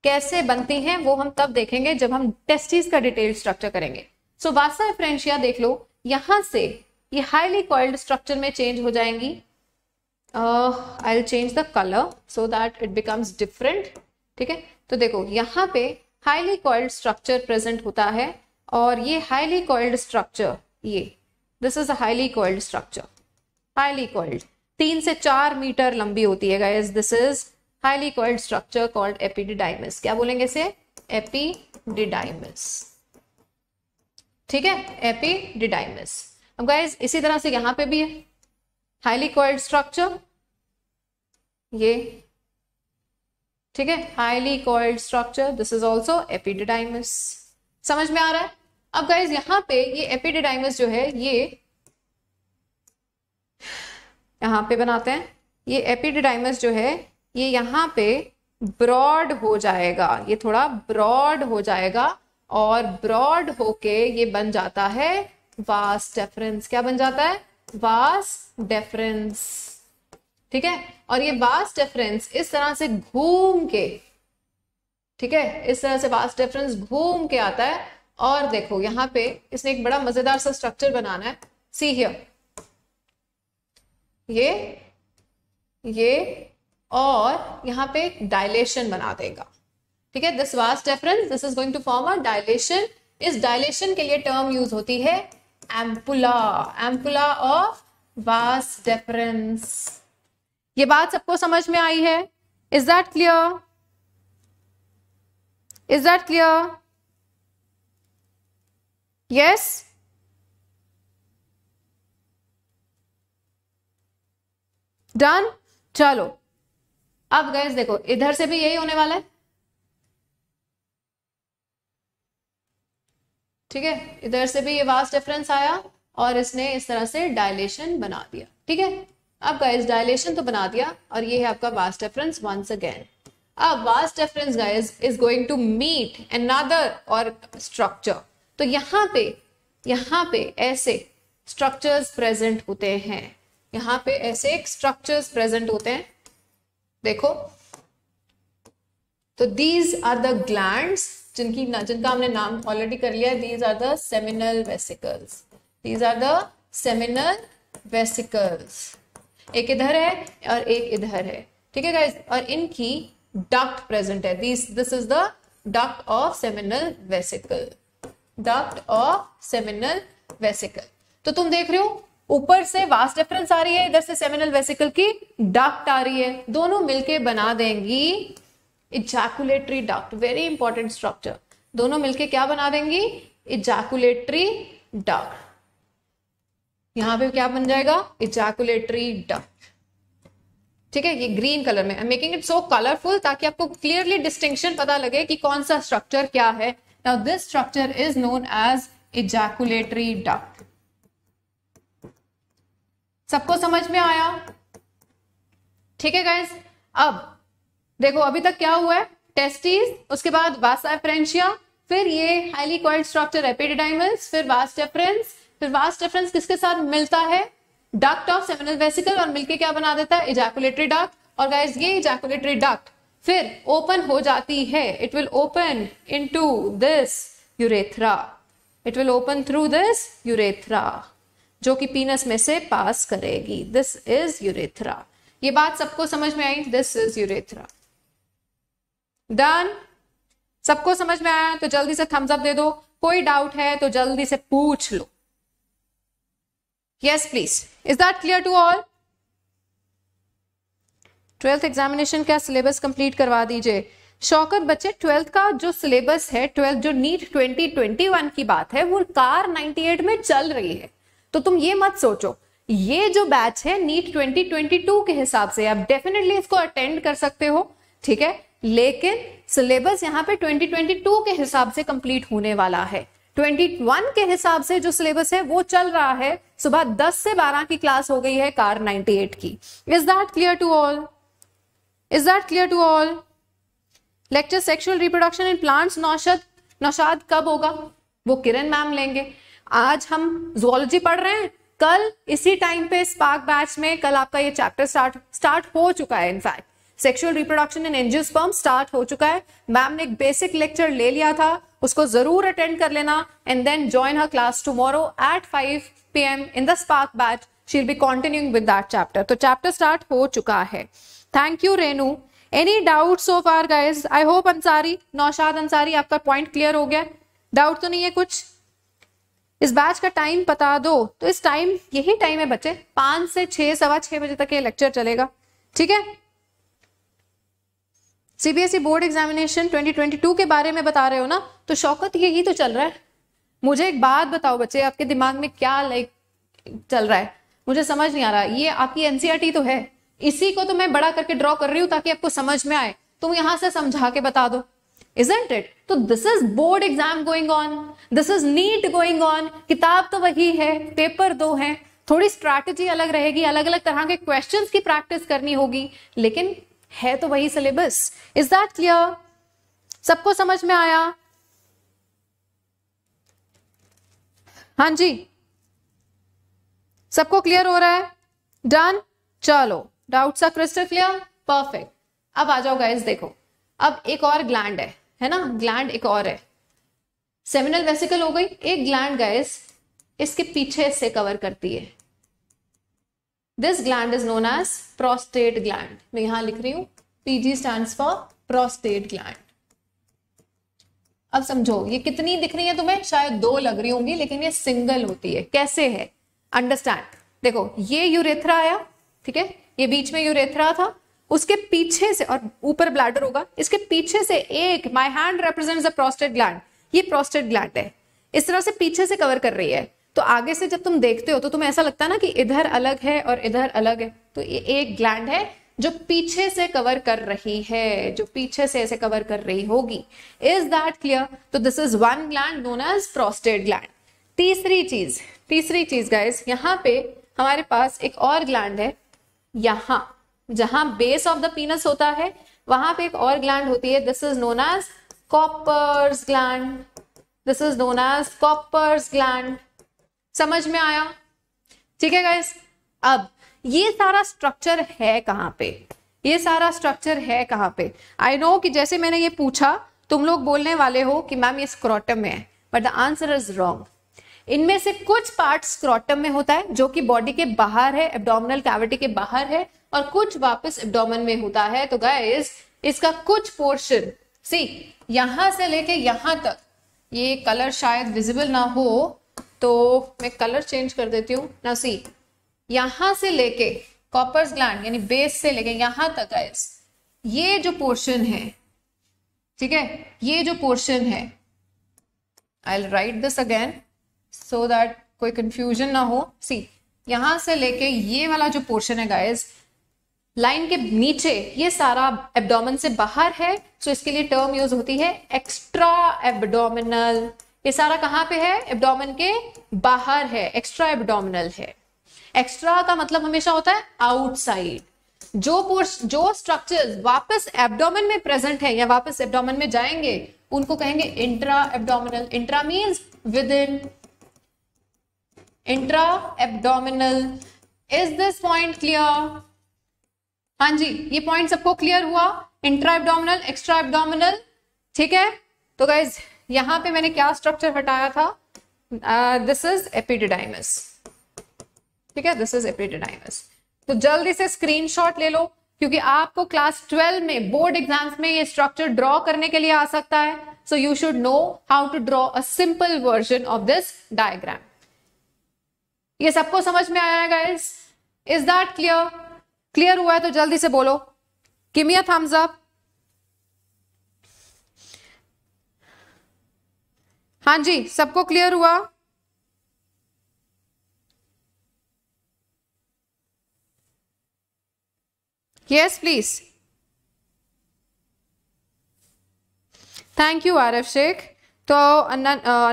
कैसे बनती हैं वो हम तब देखेंगे जब हम टेस्टिस का डिटेल स्ट्रक्चर करेंगे सो so, वासा एफरेंशिया देख लो यहां से ये हाईली कॉइल्ड स्ट्रक्चर में चेंज हो जाएंगी I change the colour so that it becomes different ठीक है तो देखो यहाँ पे हाईली कॉइल्ड स्ट्रक्चर प्रेजेंट होता है और ये हाईली कॉइल्ड स्ट्रक्चर ये this is a highly coiled structure highly coiled तीन से चार मीटर लंबी होती है guys this is highly coiled structure called epididymis क्या बोलेंगे इसे एपिडिडाइमिस ठीक है एपिडिडाइमिस अब गाइस इसी तरह से यहां पे भी है हाईली कॉइल्ड स्ट्रक्चर ये ठीक है highly coiled structure this is also epididymis समझ में आ रहा है अब गाइज यहां पे ये एपिडिडाइमस जो है ये यहां पे बनाते हैं ये एपिडिडाइमस जो है ये यहां पे ब्रॉड हो जाएगा ये थोड़ा ब्रॉड हो जाएगा और ब्रॉड होके ये बन जाता है वास डेफरेंस क्या बन जाता है वास डेफरेंस ठीक है और ये वास डेफरेंस इस तरह से घूम के ठीक है इस तरह से वास डेफरेंस घूम के आता है और देखो यहां पे इसने एक बड़ा मजेदार सा स्ट्रक्चर बनाना है सी हियर ये ये और यहां पे डायलेशन बना देगा ठीक है this vas deferens this is going to form a dilation इस डायलेशन के लिए टर्म यूज होती है ampulla ampulla of vas deferens ये बात सबको समझ में आई है is that clear is that clear Yes? Done चलो अब गैस देखो इधर से भी यही होने वाला है ठीक है इधर से भी ये वास्ट डिफरेंस आया और इसने इस तरह से डायलेशन बना दिया ठीक है अब गाइस डायलेशन तो बना दिया और ये है आपका वास्ट डिफरेंस वंस अगेन अब vas deferens guys is going to meet an और स्ट्रक्चर तो यहाँ पे यहाँ पे ऐसे स्ट्रक्चर्स प्रेजेंट होते हैं यहाँ पे ऐसे स्ट्रक्चर्स प्रेजेंट होते हैं देखो तो दीज आर द ग्लैंड जिनकी जिनका हमने नाम ऑलरेडी कर लिया these are the seminal vesicles these are the seminal vesicles एक इधर है और एक इधर है ठीक है गाइज और इनकी डक्ट प्रेजेंट है this this is the duct of seminal vesicles duct और सेमिनल वेसिकल तो तुम देख रहे हो ऊपर से वास्ट डिफरेंस आ रही है इधर से सेमिनल वेसिकल की डक्ट आ रही है दोनों मिलके बना देंगी ejaculatory duct very important structure दोनों मिलके क्या बना देंगी इजैकुलेटरी डक्ट यहां पे क्या बन जाएगा इजाकुलेटरी डक्ट ठीक है ये ग्रीन कलर में मेकिंग इट सो कलरफुल ताकि आपको क्लियरली डिस्टिंक्शन पता लगे कि कौन सा स्ट्रक्चर क्या है Now this structure is known as ejaculatory duct. सबको समझ में आया ठीक है गाइज अब देखो अभी तक क्या हुआ है टेस्टीज उसके बाद वासा फ्रेंशिया फिर ये हाईली क्वाइट स्ट्रक्चर एपिडिडाइमस फिर वास्ट डिफरेंस फिर वास्ट डिफरेंस किसके साथ मिलता है डक्ट ऑफ सेमिनल वेसिकल और मिलके क्या बना देता है इजैकुलेटरी डक्ट और गाइज ये इजैकुलेटरी डक्ट फिर ओपन हो जाती है it will open into this urethra it will open through this urethra जो कि पीनस में से पास करेगी दिस इज यूरेथ्रा ये बात सबको समझ में आई दिस इज यूरेथ्रा डन सबको समझ में आया तो जल्दी से थम्स अप दे दो कोई डाउट है तो जल्दी से पूछ लो yes please is that clear to all twelfth examination का सिलेबस कंप्लीट करवा दीजिए शौकत बच्चे ट्वेल्थ का जो सिलेबस है ट्वेल्थ जो नीट 2021 की बात है वो कार 98 में चल रही है तो तुम ये मत सोचो ये जो बैच है नीट 2022 के हिसाब से आप डेफिनेटली इसको अटेंड कर सकते हो ठीक है लेकिन सिलेबस यहाँ पे 2022 के हिसाब से कंप्लीट होने वाला है 21 के हिसाब से जो सिलेबस है वो चल रहा है सुबह 10 से 12 की क्लास हो गई है कार 98 की is that clear to all is that clear to all lecture sexual reproduction in plants Naushad Naushad कब होगा वो किरण मैम लेंगे आज हम जोलॉजी पढ़ रहे हैं कल इसी टाइम पे स्पार्क बैच में कल आपका ये चैप्टर स्टार्ट स्टार्ट हो चुका है in fact sexual reproduction in angiosperm start हो चुका है मैम ने एक बेसिक लेक्चर ले लिया था उसको जरूर अटेंड कर लेना and then join her class tomorrow at 5 PM in the spark batch she'll be continuing with that chapter तो चैप्टर स्टार्ट हो चुका है thank you Renu any doubt so far guys I hope Ansari Naushad Ansari आपका पॉइंट क्लियर हो गया doubt तो नहीं है कुछ इस बैच का टाइम बता दो तो इस टाइम यही टाइम है बच्चे पांच से छह सवा छह बजे तक ये लेक्चर चलेगा ठीक है सीबीएसई बोर्ड एग्जामिनेशन 2022 के बारे में बता रहे हो ना तो शौकत यही तो चल रहा है मुझे एक बात बताओ बच्चे आपके दिमाग में क्या लाइक चल रहा है मुझे समझ नहीं आ रहा ये आपकी एनसीआरटी तो है इसी को तो मैं बड़ा करके ड्रॉ कर रही हूं ताकि आपको समझ में आए तुम यहां से समझा के बता दो इजेंट इट तो this is board exam going on this is NEET going on किताब तो वही है पेपर दो है थोड़ी स्ट्रैटेजी अलग रहेगी अलग अलग तरह के क्वेश्चंस की प्रैक्टिस करनी होगी लेकिन है तो वही सिलेबस इज दैट क्लियर सबको समझ में आया हाँ जी सबको क्लियर हो रहा है डन चलो डाउट सा क्रिस्टल क्लियर परफेक्ट अब आ जाओ गाइज देखो अब एक और ग्लैंड है है ना ग्लैंड एक और है सेमिनल वेसिकल हो गई एक ग्लैंड गाइज इसके पीछे से कवर करती है this gland is known as prostate gland मैं यहां लिख रही हूं PG stand for prostate gland अब समझो ये कितनी दिख रही है तुम्हें शायद दो लग रही होंगी लेकिन ये सिंगल होती है कैसे है अंडरस्टैंड देखो ये यूरेथ्रा आया ठीक है ये बीच में यूरेथ्रा था उसके पीछे से और ऊपर ब्लैडर होगा इसके पीछे से एक my hand represents the prostate gland ये प्रोस्टेट ग्लैंड है इस तरह से पीछे से कवर कर रही है तो आगे से जब तुम देखते हो तो तुम्हें ऐसा लगता है ना कि इधर अलग है और इधर अलग है तो ये एक ग्लैंड है जो पीछे से कवर कर रही है जो पीछे से ऐसे कवर कर रही होगी इज दैट क्लियर तो this is one gland known as prostate gland तीसरी चीज तीसरी चीज गाइस यहाँ पे हमारे पास एक और ग्लैंड है यहाँ जहां बेस ऑफ द पीनस होता है वहां पे एक और ग्लैंड होती है this is known as Cowper's gland this is known as Cowper's gland समझ में आया ठीक है गाइस अब ये सारा स्ट्रक्चर है कहाँ पे ये सारा स्ट्रक्चर है कहाँ पे आई नो कि जैसे मैंने ये पूछा तुम लोग बोलने वाले हो कि मैम ये स्क्रोटम है but the answer is wrong इनमें से कुछ पार्ट स्क्रॉटम में होता है जो कि बॉडी के बाहर है एब्डोमिनल कैविटी के बाहर है और कुछ वापस एब्डोमन में होता है तो गाइस इसका कुछ पोर्शन सी यहां से लेके यहां तक ये कलर शायद विजिबल ना हो तो मैं कलर चेंज कर देती हूँ ना सी यहां से लेके कॉपर ग्लैंड यानी बेस से लेके यहां तक गाइस ये जो पोर्शन है ठीक है ये जो पोर्शन है I write this again so so that कोई कंफ्यूजन ना हो सी यहां से लेके ये वाला जो पोर्शन है गाइज लाइन के नीचे ये सारा एब्डोमेन से बाहर है सो इसके लिए टर्म यूज होती है एक्स्ट्रा एब्डोमिनल ये सारा कहाँ पे है एब्डोमेन के बाहर है एक्स्ट्रा एब्डोमिनल है एक्स्ट्रा का मतलब हमेशा होता है आउटसाइड जो पोर्स जो स्ट्रक्चर्स वापस एब्डोमेन में प्रेजेंट है या वापस एब्डोमेन में जाएंगे उनको कहेंगे intra abdominal intra means within intra abdominal is this point clear हाँ जी ये पॉइंट सबको क्लियर हुआ इंट्रा एबडोमिनल एक्स्ट्रा एबडोमिनल ठीक है तो गाइज यहां पे मैंने क्या स्ट्रक्चर हटाया था दिस इज एपिडिडाइमस ठीक है दिस इज एपिडिडाइमस तो जल्दी से स्क्रीनशॉट ले लो क्योंकि आपको क्लास 12 में बोर्ड एग्जाम्स में ये स्ट्रक्चर ड्रॉ करने के लिए आ सकता है so you should know how to draw a simple version of this diagram ये सबको समझ में आया है guys is that clear clear हुआ है तो जल्दी से बोलो किमिया थम्स अप हां जी सबको क्लियर हुआ yes please thank you Aaraf Shaikh तो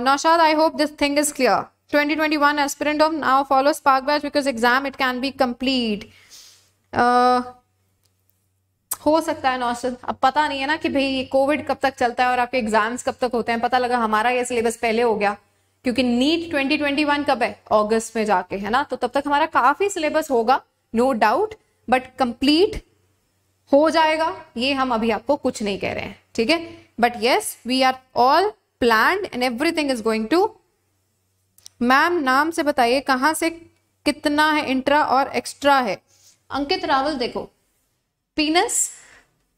Naushad I hope this thing is clear 2021 aspirant of now follow spark batch because exam it can be complete uh, हो सकता है नौसद अब पता नहीं है ना कि भाई कोविड कब तक चलता है और आपके एग्जाम्स कब तक होते हैं पता लगा हमारा ये सिलेबस पहले हो गया क्योंकि नीट 2021 कब है अगस्त में जाके है ना तो तब तक हमारा काफी सिलेबस होगा नो डाउट बट कंप्लीट हो जाएगा ये हम अभी आपको कुछ नहीं कह रहे हैं ठीक है but yes we are all plan and everything is going to ma'am नाम से बताइए कहाँ से कितना है इंट्रा और एक्स्ट्रा है अंकित रावल देखो penis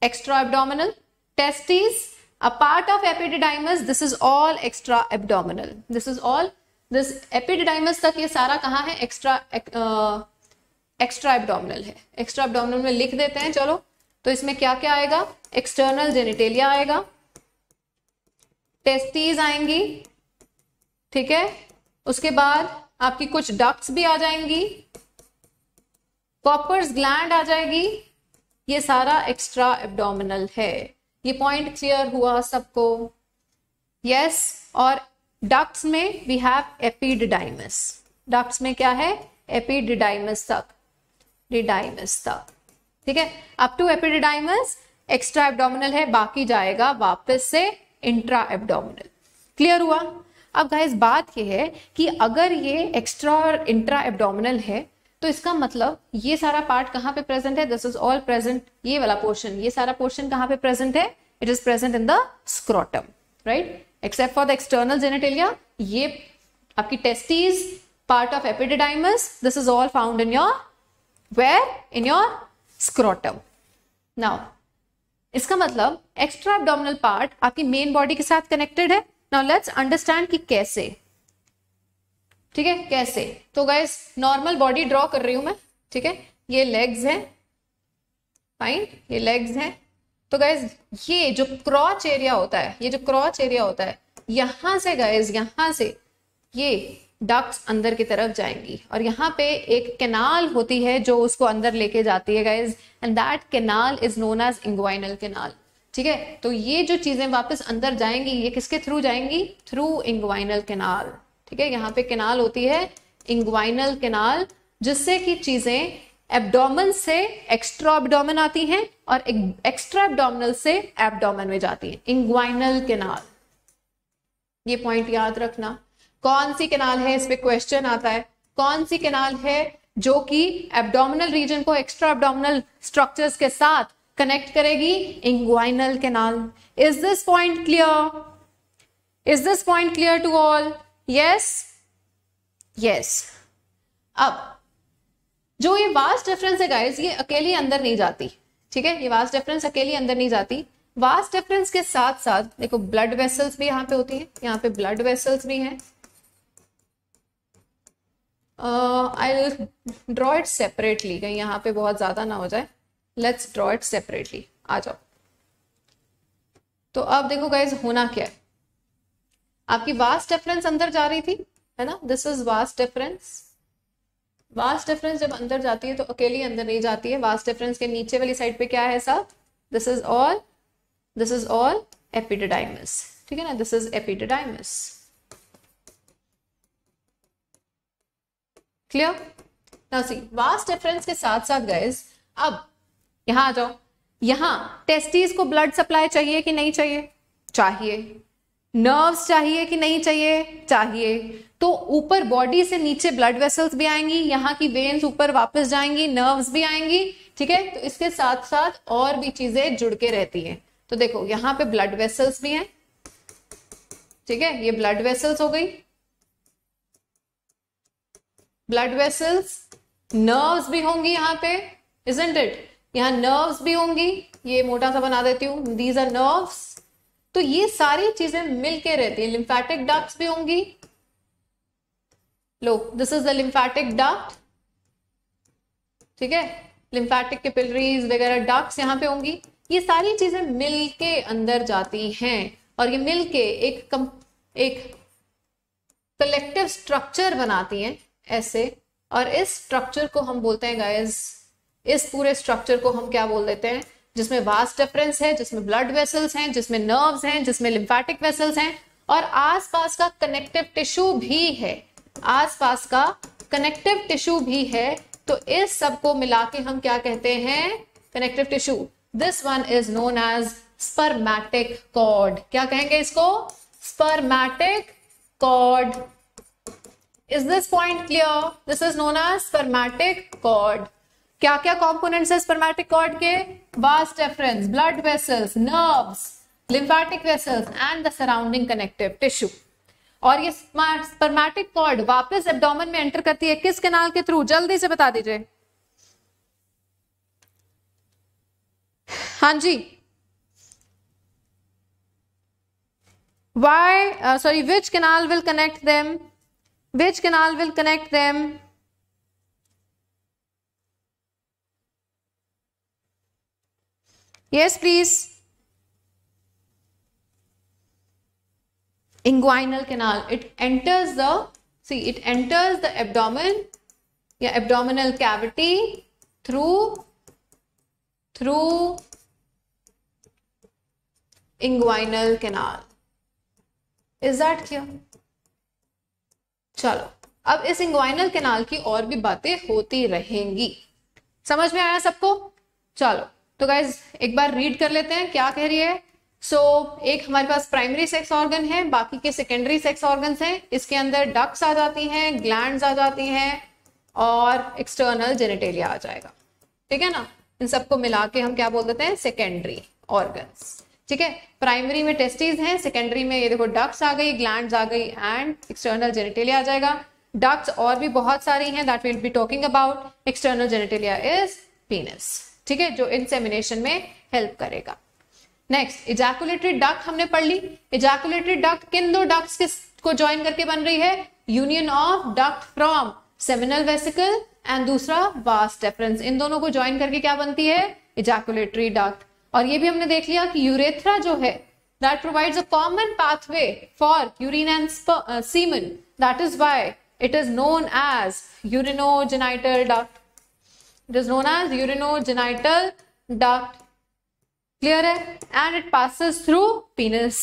extra abdominal testes a part of epididymis this is all extra abdominal this is all this epididymis तक ये सारा कहाँ है एक्स्ट्रा एक्स्ट्रा एब्डोमिनल है एक्स्ट्रा एब्डोमिनल में लिख देते हैं चलो तो इसमें क्या क्या आएगा एक्सटर्नल जेनिटेलिया आएगा टेस्टीज आएंगी ठीक है उसके बाद आपकी कुछ डक्ट्स भी आ जाएंगी कॉपर्स ग्लैंड आ जाएगी ये सारा एक्स्ट्रा एब्डोमिनल है ये पॉइंट क्लियर हुआ सबको यस yes, और डक्ट्स में वी हैव एपिडिडाइमस डक्ट्स में क्या है एपिडिडाइमस तक डिडाइमस तक ठीक है up to epididymis extra abdominal है बाकी जाएगा वापस से इंट्रा एब्डोमिनल क्लियर हुआ अब गाइस बात यह है कि अगर ये एक्स्ट्रा और इंट्रा एब्डोमिनल है तो इसका मतलब ये सारा पार्ट कहाँ पे प्रेजेंट है दिस इज ऑल प्रेजेंट ये वाला पोर्शन ये सारा पोर्शन कहाँ पे प्रेजेंट है it is present in the scrotum right except for the external genitalia ये आपकी testes part of epididymis this is all found in your where in your scrotum now इसका मतलब एक्स्ट्रा एब्डोमिनल पार्ट आपकी main body के साथ connected है now let's understand कि कैसे ठीक है कैसे तो गाइस नॉर्मल बॉडी ड्रॉ कर रही हूं मैं ठीक है ये लेग्स हैं फाइन ये लेग्स हैं तो गाइज ये जो क्रॉच एरिया होता है ये जो क्रॉच एरिया होता है यहां से गाइज यहां से ये डक्स अंदर की तरफ जाएंगी और यहाँ पे एक केनाल होती है जो उसको अंदर लेके जाती है guys and that canal is known as inguinal canal ठीक है तो ये जो चीजें वापस अंदर जाएंगी ये किसके थ्रू जाएंगी थ्रू इंग्वाइनल केनाल ठीक है यहाँ पे केनाल होती है इंग्वाइनल केनाल जिससे कि चीजें एबडोम से एक्स्ट्रा एब्डोमन आती हैं और एक्स्ट्रा एब्डोमिनल से एबडोमन में जाती हैं इंग्वाइनल केनाल ये पॉइंट याद रखना कौन सी केनाल है इस पर क्वेश्चन आता है कौन सी केनाल है जो कि एबडोमिनल रीजन को एक्स्ट्रा एबडोमिनल स्ट्रक्चर्स के साथ कनेक्ट करेगी inguinal canal is this point clear is this point clear to all yes yes अब जो ये वास्ट डिफरेंस है गाइस ये अकेली अंदर नहीं जाती ठीक है ये वास्ट डिफरेंस अकेली अंदर नहीं जाती वास्ट डिफरेंस के साथ साथ देखो ब्लड वेसल्स भी यहां पे होती है यहां पे ब्लड वेसल्स भी हैं आई ड्रॉ इट सेपरेटली कहीं यहाँ पे बहुत ज्यादा ना हो जाए लेट्स ड्रॉ इट सेपरेटली आ जाओ तो अब देखो गाइज होना क्या है आपकी वास्ट डिफरेंस अंदर जा रही थी है ना this is vas deferens vas deferens जब अंदर जाती है तो अकेली अंदर नहीं जाती है वास्ट डिफरेंस के नीचे वाली साइड पे क्या है सब this is all this is all epididymis ठीक है ना this is epididymis clear now see vas deferens के साथ साथ गाइज अब यहां आ जाओ यहां टेस्टीज को ब्लड सप्लाई चाहिए कि नहीं चाहिए चाहिए नर्व्स चाहिए कि नहीं चाहिए चाहिए तो ऊपर बॉडी से नीचे ब्लड वेसल्स भी आएंगी यहाँ की वेन्स ऊपर वापस जाएंगी नर्व्स भी आएंगी ठीक है तो इसके साथ साथ और भी चीजें जुड़ के रहती हैं तो देखो यहाँ पे ब्लड वेसल्स भी हैं ठीक है ये ब्लड वेसल्स हो गई ब्लड वेसल्स नर्व्स भी होंगी यहाँ पे इजेंट इट यहां नर्व्स भी होंगी ये मोटा सा बना देती हूँ दीज आर नर्व्स तो ये सारी चीजें मिल के रहती है लिम्फेटिक डक्ट्स भी होंगी लो this is the lymphatic duct ठीक है लिम्फेटिक कैपिलरीज वगैरह डक्ट्स यहाँ पे होंगी ये सारी चीजें मिलके अंदर जाती हैं और ये मिलके एक कम, एक कलेक्टिव स्ट्रक्चर बनाती हैं ऐसे और इस स्ट्रक्चर को हम बोलते हैं गाइज इस पूरे स्ट्रक्चर को हम क्या बोल देते हैं जिसमें वास्ट डिफरेंस है जिसमें ब्लड वेसल्स हैं जिसमें नर्व्स हैं जिसमें लिम्फेटिक वेसल्स हैं और आसपास का कनेक्टिव टिश्यू भी है आसपास का कनेक्टिव टिश्यू भी है तो इस सब को मिला के हम क्या कहते हैं connective tissue this one is known as spermatic cord क्या कहेंगे इसको spermatic cord is this point clear this is known as spermatic cord क्या क्या कॉम्पोनेंट्स है स्पर्मेटिक कॉर्ड के vas deferens blood vessels nerves lymphatic vessels and the surrounding connective tissue और ये spermatic cord वापस एब्डोमेन में एंटर करती है किस केनाल के थ्रू जल्दी से बता दीजिए हां जी why sorry which which will connect them which which will connect them yes please inguinal canal it enters the सी इट एंटर्स द एबडोमिन या abdominal cavity through through inguinal canal is that क्यों चलो अब इस inguinal canal की और भी बातें होती रहेंगी समझ में आया सबको चलो तो गाइज एक बार रीड कर लेते हैं क्या कह रही है सो so, एक हमारे पास प्राइमरी सेक्स ऑर्गन है बाकी के सेकेंडरी सेक्स ऑर्गन हैं इसके अंदर डक्स आ जाती हैं ग्लैंड आ जाती हैं और एक्सटर्नल जेनेटेलिया आ जाएगा ठीक है ना इन सबको मिला के हम क्या बोल देते हैं सेकेंडरी ऑर्गन्स ठीक है प्राइमरी में टेस्टीज हैं सेकेंडरी में ये देखो डक्स आ गई ग्लैंड आ गई एंड एक्सटर्नल जेनेटेलिया आ जाएगा डक्स और भी बहुत सारी हैं that will be talking about external genitalia is penis ठीक है जो इनसेमिनेशन में हेल्प करेगा नेक्स्ट इजैकुलेटरी डक हमने पढ़ ली इजैकुलेटरी डक किन दो डक्स किस को ज्वाइन करके बन रही है union of duct from seminal vesicle and दूसरा वास्ट डेफरेंस इन दोनों को ज्वाइन करके क्या बनती है इजैकुलेटरी डक्ट और ये भी हमने देख लिया कि यूरेथ्रा जो है that provides a common pathway for urine and semen that is why it is known as urinogenital duct it is known as urinogenital duct clear है and it passes through penis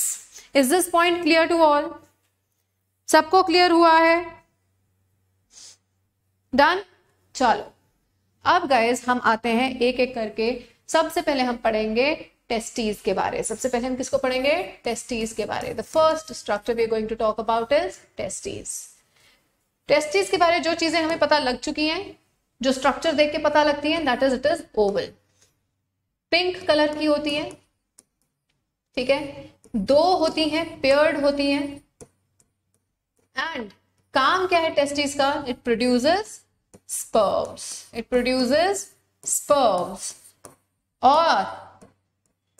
is this point clear to all सबको clear हुआ है done चलो अब guys हम आते हैं एक एक करके सबसे पहले हम पढ़ेंगे टेस्टीज के बारे सबसे पहले हम किसको पढ़ेंगे टेस्टीज के बारे the first structure we going to talk about is testes testes के बारे जो चीजें हमें पता लग चुकी हैं जो स्ट्रक्चर देख के पता लगती है that is it is oval pink colour की होती है ठीक है दो होती हैं पेयर्ड होती हैं एंड काम क्या है टेस्टिस का it produces sperms it produces sperms और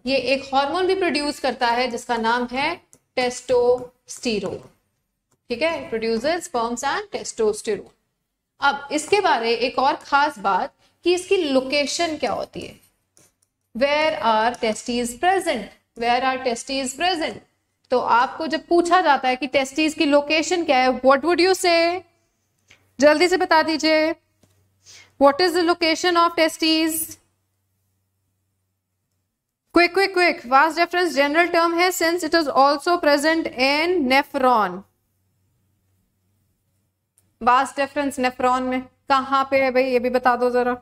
ये एक हार्मोन भी प्रोड्यूस करता है जिसका नाम है टेस्टोस्टेरोन ठीक है प्रोड्यूसेस स्पर्म्स एंड टेस्टोस्टेरोन अब इसके बारे एक और खास बात कि इसकी लोकेशन क्या होती है where are testes present where are testes present तो आपको जब पूछा जाता है कि टेस्टीज की लोकेशन क्या है व्हाट वुड यू से जल्दी से बता दीजिए what is the location of testes quick quick quick vas deferens general term है since it is also present in nephron vas deferens nephron में कहाँ पे है भाई ये भी बता दो जरा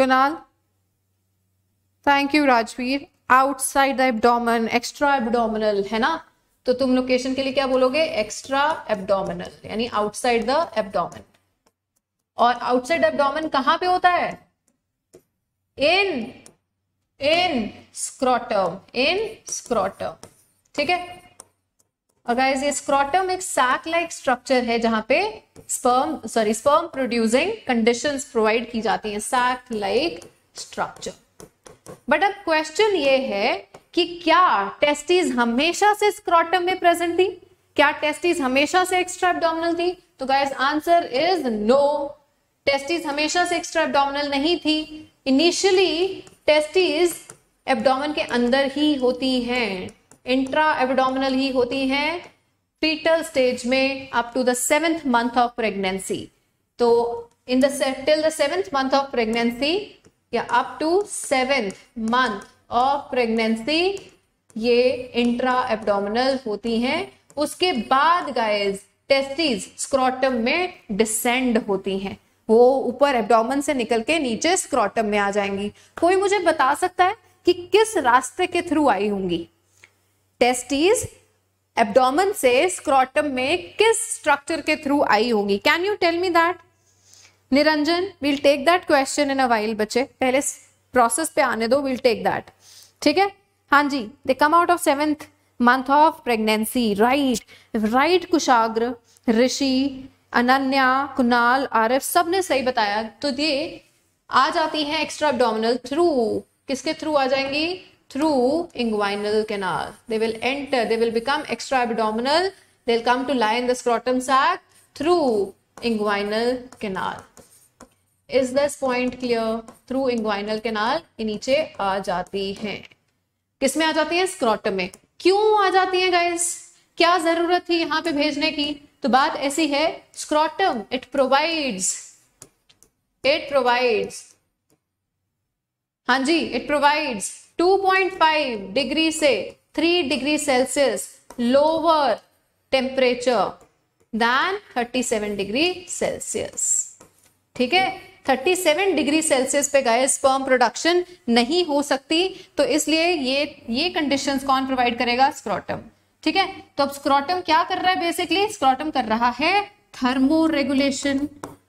Kunal thank you Rajveer outside the abdomen extra abdominal है ना तो तुम लोकेशन के लिए क्या बोलोगे एक्स्ट्रा एबडोमिनल यानी आउटसाइड द एबडोमन और आउटसाइड एबडोमन कहां पे होता है इन इन स्क्रॉटम इन स्क्रॉटम ठीक है और ये स्क्रॉटम एक सैक लाइक स्ट्रक्चर है जहां पे sperm sorry sperm producing conditions provide की जाती हैं सैक लाइक स्ट्रक्चर बट अब क्वेश्चन ये है कि क्या टेस्टीज हमेशा से स्क्रॉटम में प्रेजेंट थी क्या टेस्टीज हमेशा से एक्स्ट्रा एब्डोमिनल थी तो guys answer is no testes हमेशा से एक्स्ट्रा एब्डोमिनल नहीं थी इनिशियली टेस्टीज एब्डोमेन के अंदर ही होती हैं इंट्रा एबडोमिनल ही होती हैं फीटल स्टेज में up to the seventh month of pregnancy तो in the till the seventh month of pregnancy या up to seventh month of pregnancy ये इंट्रा एबडोमिनल होती हैं उसके बाद गाइस टेस्टीज स्क्रॉटम में डिसेंड होती हैं वो ऊपर एबडोमन से निकल के नीचे स्क्रॉटम में आ जाएंगी कोई मुझे बता सकता है कि किस रास्ते के थ्रू आई होंगी टेस्टीज एब्डोमन से स्क्रॉटम में किस स्ट्रक्चर के थ्रू आई होगी can you tell me that Niranjan will take that question in a while बच्चे पहले प्रोसेस पे आने दो विल टेक दैट ठीक है हाँ जी they come out of seventh month of pregnancy right right Kushagra Rishi Ananya Kunal Aaraf सब ने सही बताया तो ये आ जाती है एक्स्ट्रा एब्डोमिनल थ्रू किसके थ्रू आ जाएंगी through inguinal canal. They will enter, they will become extra-abdominal, they'll come to lie in the scrotum sac through inguinal canal. Is this point clear? Through inguinal canal, ये niche aa jati hain kis mein aa jati hain Scrotum mein kyun aa jati hain guys? kya zarurat thi yahan pe bhejne ki to baat aisi hai scrotum it provides it provides हाँ जी it provides 2.5 degree से 3 degree Celsius lower temperature than 37 degree Celsius ठीक है 37 degree Celsius पे गए sperm production नहीं हो सकती तो इसलिए ये ये कंडीशंस कौन प्रोवाइड करेगा स्क्रॉटम ठीक है तो अब स्क्रॉटम क्या कर रहा है बेसिकली स्क्रॉटम कर रहा है थर्मो रेगुलेशन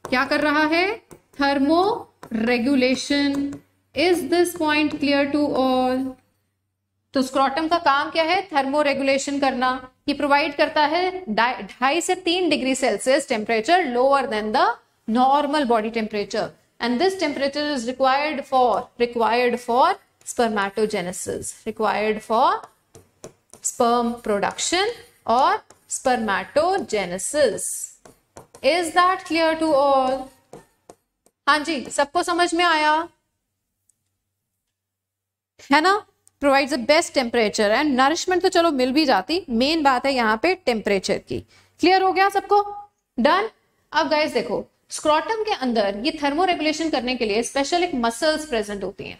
क्या कर रहा है thermoregulation is this point clear to all तो स्क्रॉटम का काम क्या है थर्मो रेगुलेशन करना ये प्रोवाइड करता है ढाई से तीन degree Celsius temperature lower than the normal body temperature and this temperature is required for required for spermatogenesis required for sperm production और spermatogenesis is that clear to all हाँ जी सबको समझ में आया है ना provides the best temperature and nourishment तो चलो मिल भी जाती मेन बात है यहाँ पे टेम्परेचर की क्लियर हो गया सबको डन अब गाइस देखो स्क्रॉटम के अंदर ये थर्मो रेगुलेशन करने के लिए स्पेशल एक मसल्स प्रेजेंट होती हैं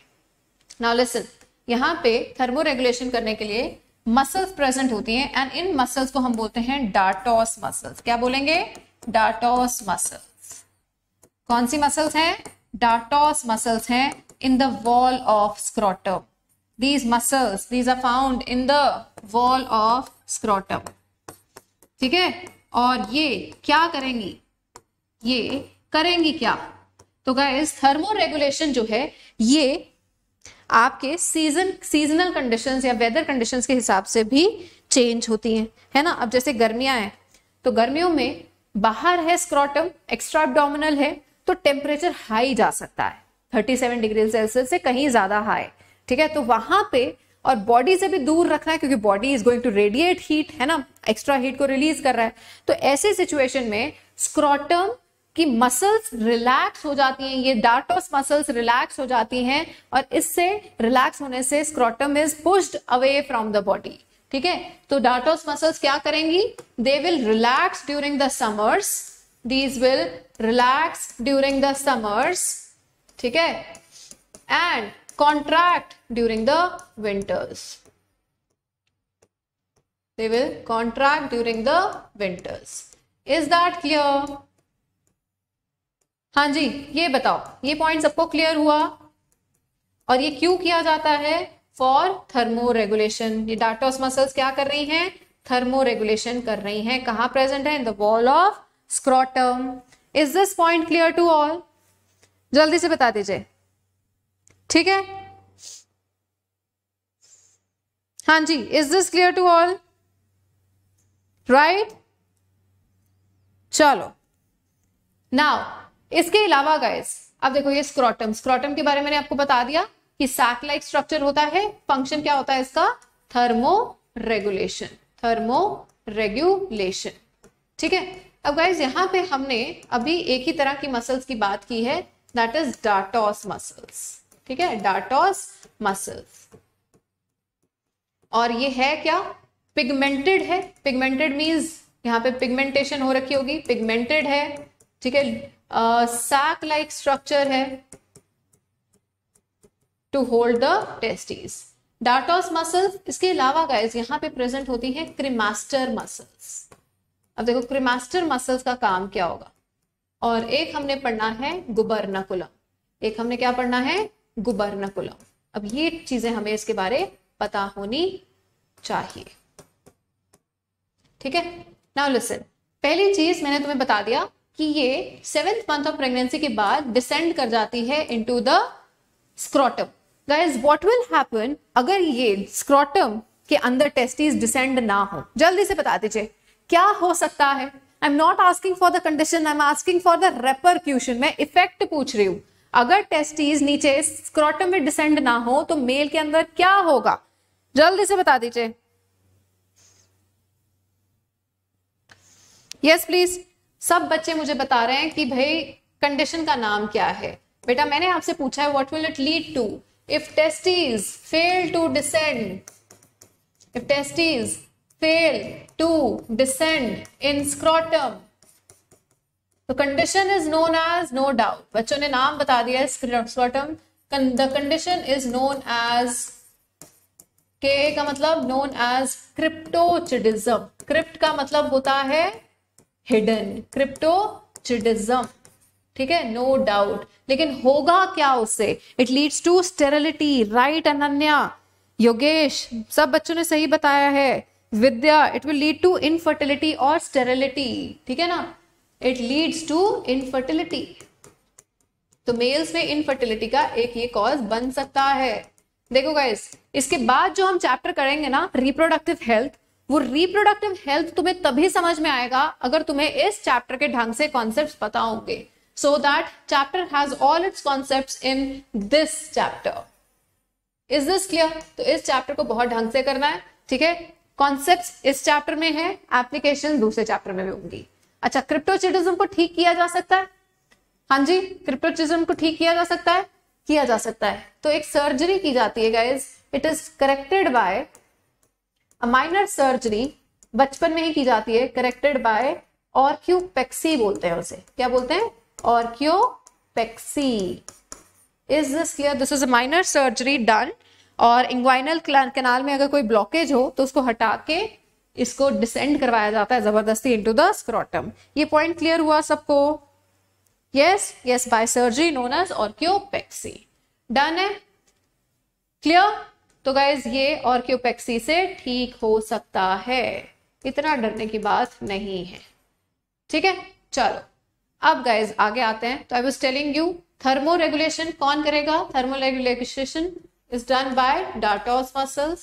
नाउ लिसन यहाँ पे थर्मो रेगुलेशन करने के लिए मसल्स प्रेजेंट होती हैं एंड इन मसल्स को हम बोलते हैं डाटोस मसल्स क्या बोलेंगे डाटोस मसल्स कौन सी मसल्स हैं डाटोस मसल्स हैं in the wall of scrotum. These muscles, these are found in the wall of scrotum. ठीक है और ये क्या करेंगी ये करेंगी क्या तो गाइस थर्मो रेगुलेशन जो है ये आपके सीजन सीजनल कंडीशंस या वेदर कंडीशंस के हिसाब से भी चेंज होती हैं है ना अब जैसे गर्मियां हैं तो गर्मियों में बाहर है स्क्रॉटम एक्स्ट्रा एबडोमिनल है तो टेम्परेचर हाई जा सकता है 37 डिग्री सेल्सियस से कहीं ज़्यादा हाई ठीक है तो वहां पे और बॉडी से भी दूर रखना है क्योंकि body is going to radiate heat है ना एक्स्ट्रा हीट को रिलीज कर रहा है तो ऐसे सिचुएशन में स्क्रॉटम कि मसल्स रिलैक्स हो जाती हैं ये डार्टोस मसल्स रिलैक्स हो जाती हैं और इससे रिलैक्स होने से scrotum is pushed away from the body ठीक है तो डार्टोस मसल्स क्या करेंगी they will relax during the summers these will relax during the summers ठीक है and contract during the winters they will contract during the winters is that clear हाँ जी ये बताओ ये पॉइंट सबको क्लियर हुआ और ये क्यों किया जाता है फॉर थर्मो रेगुलेशन ये डाटोस मसल्स क्या कर रही हैं थर्मो रेगुलेशन कर रही हैं कहाँ प्रेजेंट है in the wall of scrotum is this point clear to all जल्दी से बता दीजिए ठीक है हाँ जी is this clear to all right चलो नाउ इसके अलावा गाइस अब देखो ये स्क्रॉटम स्क्रॉटम के बारे में मैंने आपको बता दिया कि सैक लाइक स्ट्रक्चर होता है फंक्शन क्या होता है इसका थर्मो रेगुलेशन थर्मो रेगुलेशन ठीक है अब गाइज यहां पे हमने अभी एक ही तरह की मसल्स की बात की है दैट इज डाटोस मसल्स ठीक है डाटोस मसल्स और ये है क्या पिगमेंटेड है पिगमेंटेड मीन्स यहाँ पे पिगमेंटेशन हो रखी होगी पिगमेंटेड है ठीक है सैक लाइक स्ट्रक्चर है to hold the testes dartos muscles इसके अलावा गाइज यहां पे प्रेजेंट होती है क्रिमास्टर मसल्स अब देखो क्रिमास्टर मसल्स का काम क्या होगा और एक हमने पढ़ना है गुबरनाकुलम एक हमने क्या पढ़ना है गुबरनाकुलम अब ये चीजें हमें इसके बारे पता होनी चाहिए ठीक है नाउ लिसन पहली चीज मैंने तुम्हें बता दिया कि ये सेवेंथ मंथ ऑफ प्रेगनेंसी के बाद डिसेंड कर जाती है into the scrotum guys what will happen अगर ये स्क्रॉटम के अंदर टेस्टिस डिसेंड ना हो जल्दी से बता दीजिए क्या हो सकता है I am not asking for the condition I am asking for the repercussion मैं इफेक्ट पूछ रही हूँ अगर टेस्टीज नीचे स्क्रॉटम में डिसेंड ना हो तो मेल के अंदर क्या होगा जल्दी से बता दीजिए यस प्लीज सब बच्चे मुझे बता रहे हैं कि भाई कंडीशन का नाम क्या है बेटा मैंने आपसे पूछा है what will it lead to if testes fail to descend if testes fail to descend in scrotum the condition is known as no doubt बच्चों ने नाम बता दिया है scrotum the condition is known as के का मतलब known as cryptochidism crypt का मतलब होता है hidden cryptochidism ठीक है नो no डाउट लेकिन होगा क्या उससे it leads to sterility right Ananya Yogesh सब बच्चों ने सही बताया है Vidya it will lead to infertility और स्टेरिलिटी ठीक है ना इट लीड्स टू इनफर्टिलिटी तो मेल्स में इनफर्टिलिटी का एक ये कॉज बन सकता है देखो गाइस इसके बाद जो हम चैप्टर करेंगे ना रिप्रोडक्टिव हेल्थ वो रिप्रोडक्टिव हेल्थ तुम्हें तभी समझ में आएगा अगर तुम्हें इस चैप्टर के ढंग से कॉन्सेप्ट पता होंगे so that chapter has all its concept in this chapter is this clear तो इस चैप्टर को बहुत ढंग से करना है ठीक है कॉन्सेप्ट इस चैप्टर में है एप्लीकेशन दूसरे चैप्टर में भी होंगी अच्छा क्रिप्टोचिटिज्म को ठीक किया जा सकता है हाँ जी क्रिप्टोचिज्म को ठीक किया जा सकता है किया जा सकता है तो एक सर्जरी की जाती है guys it is corrected by minor surgery बचपन में ही की जाती है corrected by orchiopexy बोलते हैं उसे क्या बोलते हैं orchiopexy is this clear this is a minor surgery done और इंग्वाइनल कैनाल में अगर कोई ब्लॉकेज हो तो उसको हटा के इसको डिसेंड करवाया जाता है जबरदस्ती इनटू द स्क्रॉटम ये पॉइंट क्लियर हुआ सबको yes yes by surgery known as orchiopexy done है क्लियर तो गाइज ये ऑर्क्योपेक्सी से ठीक हो सकता है इतना डरने की बात नहीं है ठीक है चलो अब गाइज आगे आते हैं तो I was telling you thermoregulation कौन करेगा thermoregulation is done by dartos muscles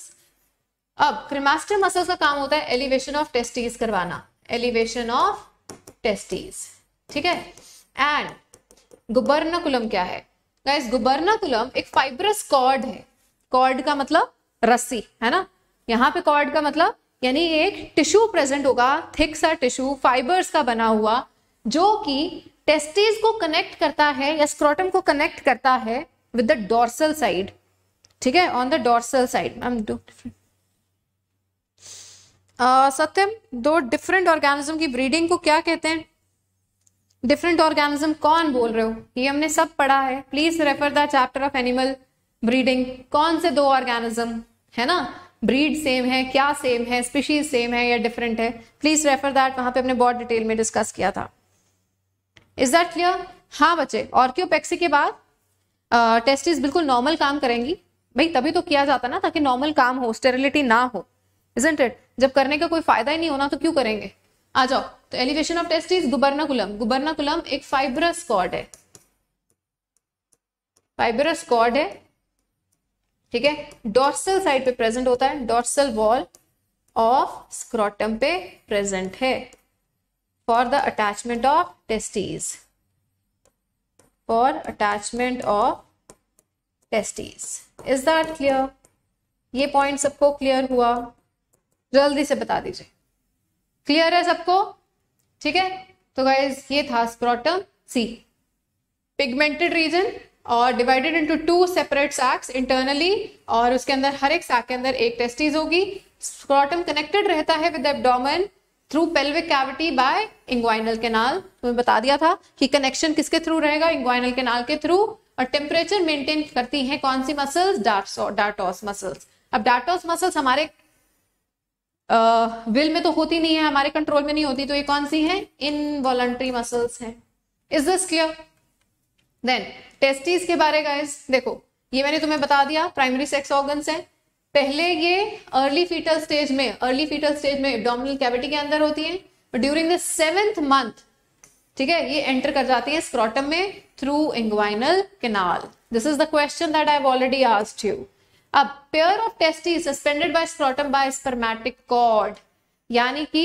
अब क्रिमास्टर मसल्स का काम होता है एलिवेशन ऑफ टेस्टीज करवाना एलिवेशन ऑफ टेस्टीज ठीक है एंड गुबर्नाकुलम क्या है गाइस गुबर्नाकुलम एक फाइब्रस कॉर्ड है कॉर्ड का मतलब रस्सी है ना यहाँ पे कॉर्ड का मतलब यानी एक टिश्यू प्रेजेंट होगा थिक सा टिश्यू फाइबर्स का बना हुआ जो कि टेस्टीज को कनेक्ट करता है या स्क्रोटम को कनेक्ट करता है विद द डोर्सल साइड ठीक है on the dorsal side ma'am दो डिफरेंट सत्यम uh, दो डिफरेंट ऑर्गेनिज्म की ब्रीडिंग को क्या कहते हैं डिफरेंट ऑर्गेनिज्म कौन बोल रहे हो ये हमने सब पढ़ा है please refer the chapter of animal breeding कौन से दो ऑर्गेनिज्म है ना ब्रीड सेम है क्या सेम है स्पीशीज सेम है या डिफरेंट है प्लीज रेफर दैट वहां पे हमने बहुत डिटेल में डिस्कस किया था इज दैट क्लियर हाँ बच्चे ऑर्क्योपेक्सी के बाद टेस्टिस uh, बिल्कुल नॉर्मल काम करेंगी भाई तभी तो किया जाता ना ताकि नॉर्मल काम हो स्टेरिलिटी ना हो इजेंट इट जब करने का कोई फायदा ही नहीं होना तो क्यों करेंगे आ जाओ तो elevation of is gubernaculum gubernaculum एक फाइब्रस कॉर्ड है फाइब्रस कॉर्ड है ठीक है डॉर्सल साइड पे प्रेजेंट होता है डॉर्सल वॉल ऑफ स्क्रॉटम पे प्रेजेंट है for the attachment of testes for attachment of testes is that clear ये पॉइंट सबको क्लियर हुआ जल्दी से बता दीजिए क्लियर है सबको ठीक है तो गाइज ये था स्क्रोटम सी पिगमेंटेड रीजन और divided into two separate sacs internally और उसके अंदर हर एक सैक के अंदर एक टेस्टीज होगी स्क्रॉटम कनेक्टेड रहता है with abdomen through pelvic cavity by inguinal canal तुम्हें बता दिया था कि कनेक्शन किसके थ्रू रहेगा इंग्वाइनल केनाल के थ्रू और टेम्परेचर मेंटेन करती हैं कौन सी मसल्स डाटोस मसल्स अब डाटोस मसल्स हमारे विल में तो होती नहीं है हमारे कंट्रोल में नहीं होती तो ये कौन सी है इनवॉलंट्री मसल्स हैं is this clear then testes के बारे गाइज देखो ये मैंने तुम्हें बता दिया प्राइमरी सेक्स ऑर्गन्स हैं पहले ये अर्ली फीटल स्टेज में अर्ली फीटल स्टेज में डोमिनल कैविटी के अंदर होती है ड्यूरिंग द सेवेंथ मंथ ठीक है ये एंटर कर जाती है स्क्रॉटम में through inguinal canal this is the question that I already asked you अब pair of testes suspended by scrotum by spermatic cord यानी कि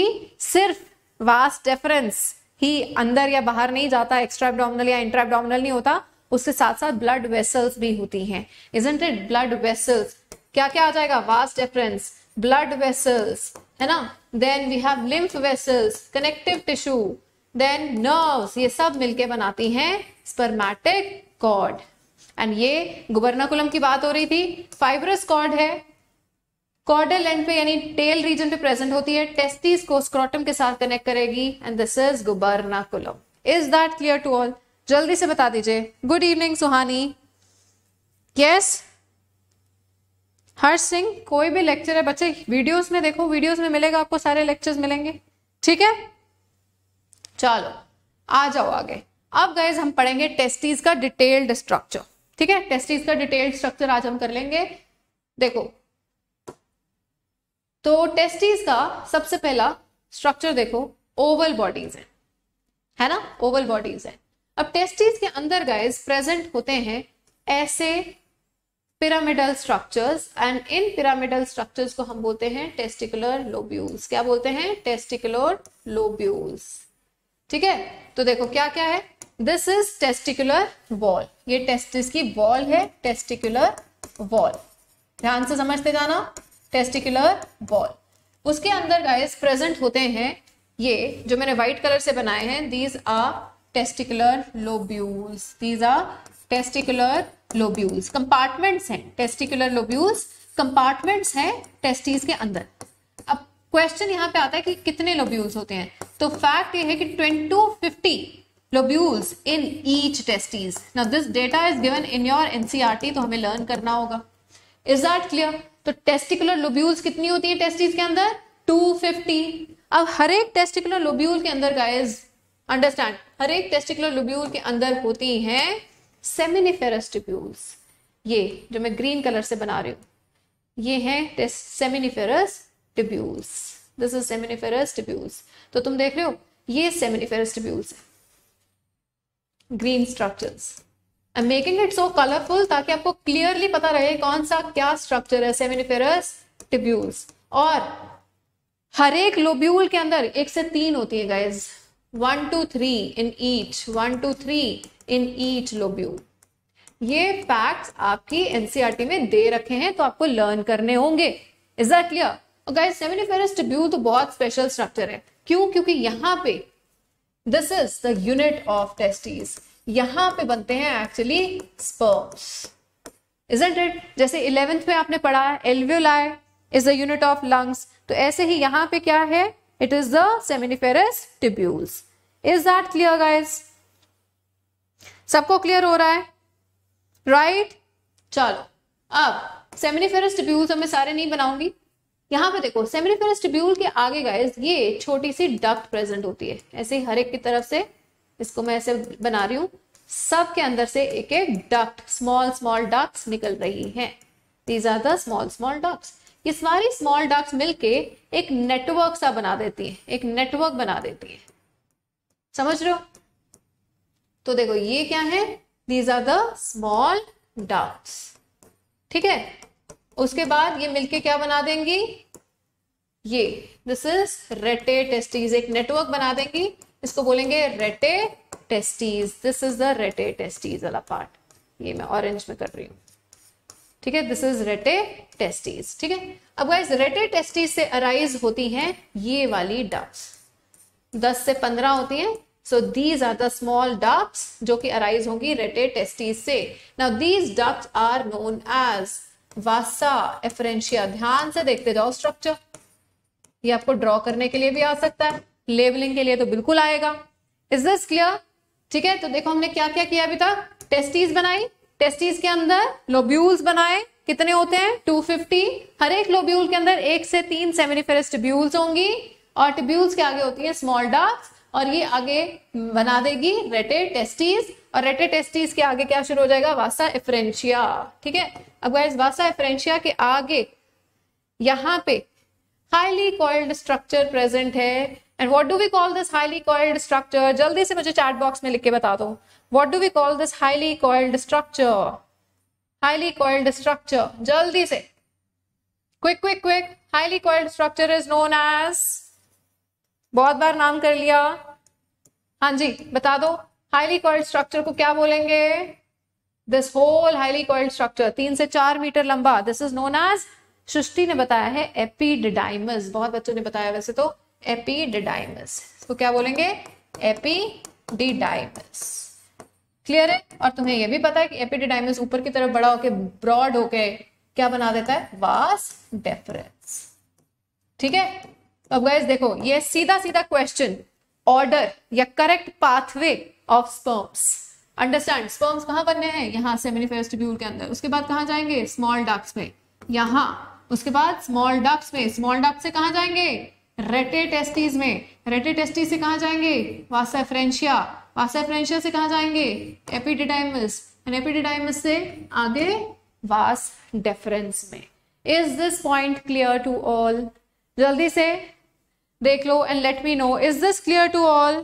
सिर्फ वास्ट डेफरेंस ही अंदर या बाहर नहीं जाता एक्स्ट्रा एबडोमिनल या इंट्रा एबडोमिनल नहीं होता उसके साथ साथ ब्लड वेसल्स भी होती हैं इज इट ब्लड वेसल्स क्या क्या आ जाएगा वास्ट डिफरेंस ब्लड वेसल्स है ना then we have lymph vessels connective tissue then nerves ये सब मिलके बनाती हैं स्पर्मेटिक कॉर्ड एंड ये गुबरनाकुलम की बात हो रही थी फाइबरस कॉर्ड है कॉर्डल एंड पे यानी टेल रीजन पे प्रेजेंट होती है टेस्टिस को स्क्रॉटम के साथ कनेक्ट करेगी and this is gubernaculum is that clear to all जल्दी से बता दीजिए good evening Suhani yes Harsh Singh कोई भी लेक्चर है बच्चे वीडियोस में देखो वीडियोस में मिलेगा आपको सारे लेक्चर्स मिलेंगे ठीक है चलो आ जाओ आगे अब गाइज हम पढ़ेंगे टेस्टीज का डिटेल्ड स्ट्रक्चर ठीक है टेस्टीज का डिटेल्ड स्ट्रक्चर आज हम कर लेंगे देखो तो टेस्टीज का सबसे पहला स्ट्रक्चर देखो ओवल बॉडीज है है ना ओवल बॉडीज है अब टेस्टीज के अंदर गाइज प्रेजेंट होते हैं ऐसे पिरामिडल स्ट्रक्चर्स एंड इन पिरामिडल स्ट्रक्चर्स को हम बोलते हैं टेस्टिकुलर लोब्यूल्स क्या बोलते हैं टेस्टिकुलर लोब्यूल्स ठीक है तो देखो क्या क्या है दिस इज टेस्टिकुलर वॉल ये टेस्टिस की वॉल है टेस्टिकुलर वॉल ध्यान से समझते जाना टेस्टिकुलर वॉल उसके अंदर गाइस प्रेजेंट होते हैं ये जो मैंने व्हाइट कलर से बनाए हैं these are testicular lobules these are testicular lobules compartments हैं टेस्टिकुलर लोब्यूल्स कंपार्टमेंट्स हैं टेस्टीज के अंदर क्वेश्चन यहाँ पे आता है कि कितने लोब्यूल्स होते हैं तो फैक्ट ये है कि ट्वेंटू fifty lobules in each testes ना this data is given in your NCERT तो हमें लर्न करना होगा इज दैट क्लियर तो टेस्टिकुलर लोब्यूल्स कितनी होती है टेस्टीज के अंदर 250 अब हर एक टेस्टिकुलर लोब्यूल के अंदर गाइस अंडरस्टैंड हर एक टेस्टिकुलर लोब्यूल के अंदर होती हैं सेमिनिफेरस ट्यूब्यूल्स ये जो मैं ग्रीन कलर से बना रही हूं ये है seminiferous tubules this is seminiferous tubules तो तुम देख रहे हो ये सेमिनिफेरस टिब्यूल्स है green structures I am making it so colourful ताकि आपको क्लियरली पता रहे कौन सा क्या स्ट्रक्चर है सेमिनिफेरस टिब्यूल्स और हर एक लोब्यूल के अंदर एक से तीन होती है guys one two three in each one two three in each lobule ये फैक्ट्स आपकी एनसीईआरटी e में दे रखे हैं तो आपको लर्न करने होंगे इज दैट क्लियर और गाइस सेमिनिफेरस ट्यूब्यूल तो बहुत स्पेशल स्ट्रक्चर है क्यों क्योंकि यहाँ पे this is the unit of testes यहाँ पे बनते हैं एक्चुअली स्पर्म्स इजंट इट जैसे इलेवेंथ में आपने पढ़ा alveoli is the unit of lungs तो ऐसे ही यहाँ पे क्या है it is the seminiferous tubules is that clear guys सबको क्लियर हो रहा है राइट right? चलो अब सेमिनिफेरस ट्यूब्यूल्स हमें सारे नहीं बनाऊंगी यहाँ पे देखो सेमिनिफेरस ट्रिब्यूल के आगे गाइस ये छोटी सी डक्ट प्रेजेंट होती है ऐसे ही हर एक की तरफ से इसको मैं ऐसे बना रही हूँ सब के अंदर से एक एक डक्ट स्मॉल स्मॉल डक्ट निकल रही हैं these are the small small ducts ये सारी स्मॉल डक्ट्स मिलके एक नेटवर्क सा बना देती है एक नेटवर्क बना देती है समझ रहे हो तो देखो ये क्या है these are the small ducts ठीक है उसके बाद ये मिलके क्या बना देंगी ये दिस इज रेटे टेस्टीज एक नेटवर्क बना देंगी इसको बोलेंगे rete testis this is the rete testis वाला पार्ट ये मैं ऑरेंज में कर रही हूं ठीक है दिस इज रेटे टेस्टीज ठीक है अब वाइज रेटे टेस्टीज से अराइज होती हैं ये वाली डब्स दस से पंद्रह होती हैं so these are the small ducts जो कि अराइज होंगी रेटे टेस्टीज से now these ducts are known as vasa efferentia ध्यान से देखते जाओ स्ट्रक्चर ये आपको ड्रॉ करने के लिए भी आ सकता है लेबलिंग के लिए तो बिल्कुल आएगा इज दिस क्लियर ठीक है तो देखो हमने क्या क्या किया अभी तक टेस्टीज बनाई टेस्टीज के अंदर लोब्यूल्स बनाए कितने होते हैं 250 हर एक लोब्यूल के अंदर एक से तीन सेमिनिफेरस टिब्यूल्स होंगी और टिब्यूल्स के आगे होती है स्मॉल डार्क और ये आगे बना देगी रेटे टेस्टीज और रेटे टेस्टीज के आगे क्या शुरू हो जाएगा वासा एफरेंशिया ठीक है अब वाइज वासा एफरेंशिया के आगे यहाँ पे हाईली कॉइल्ड स्ट्रक्चर प्रेजेंट है and what do we call this highly coiled structure जल्दी से मुझे चैट बॉक्स में लिख के बता दो what do we call this highly coiled structure highly coiled structure जल्दी से quick quick quick highly coiled structure is known as बहुत बार नाम कर लिया हाँ जी बता दो हाईली कॉइल्ड स्ट्रक्चर को क्या बोलेंगे this whole highly coiled structure तीन से चार मीटर लंबा this is known as Srishti ने बताया है एपीडिडाइमस बहुत बच्चों ने बताया वैसे तो एपीडिडाइमस इसको क्या बोलेंगे एपीडिडाइमस क्लियर है और तुम्हें यह भी पता है कि एपीडिडाइमस ऊपर की तरफ बड़ा होके ब्रॉड होके क्या बना देता है वास डेफरेंस ठीक है तो अब गैस देखो ये सीधा सीधा क्वेश्चन ऑर्डर या correct pathway of sperms understand sperms कहां बनने हैं यहां से मैनिफेस्टिब्यूल के अंदर उसके बाद कहां जाएंगे स्मॉल डक्स में यहां उसके बाद स्मॉल डक्स में स्मॉल डक्स से कहां जाएंगे रेटे टेस्टीज में रेटे टेस्टीज से कहां जाएंगे वासा फ्रेंशिया वासा फ्रेंशिया से कहां जाएंगे एपिडिडाइमस एपिडिडाइमस से आगे वास डेफरेंस में is this point clear to all जल्दी से देख लो and let me know is this clear to all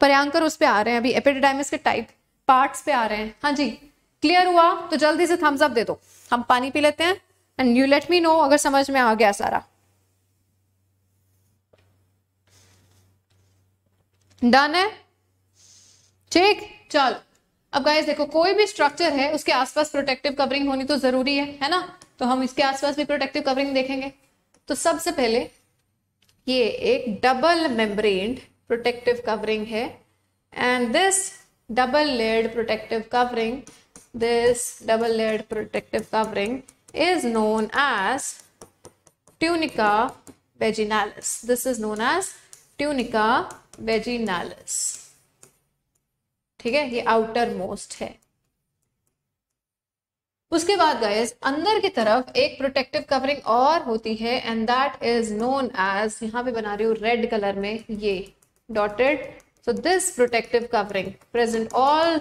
पर्यांकर उस पर आ रहे हैं अभी एपिडाइमिस के टाइप पार्ट्स पे आ रहे हैं हाँ जी क्लियर हुआ तो जल्दी से थम्स अप दे दो हम पानी पी लेते हैं and you let me know अगर समझ में आ गया सारा डन है ठीक चल अब गाइस देखो कोई भी स्ट्रक्चर है उसके आसपास प्रोटेक्टिव कवरिंग होनी तो जरूरी है है ना तो हम इसके आसपास भी प्रोटेक्टिव कवरिंग देखेंगे तो सबसे पहले ये एक डबल मेम्ब्रेन प्रोटेक्टिव कवरिंग है and this double layered protective covering this double layered protective covering is known as tunica vaginalis this is known as tunica vaginalis ठीक है ये आउटर मोस्ट है उसके बाद गाइस अंदर की तरफ एक प्रोटेक्टिव कवरिंग और होती है and that is known as यहाँ पे बना रही हूँ रेड कलर में ये dotted so this protective covering present all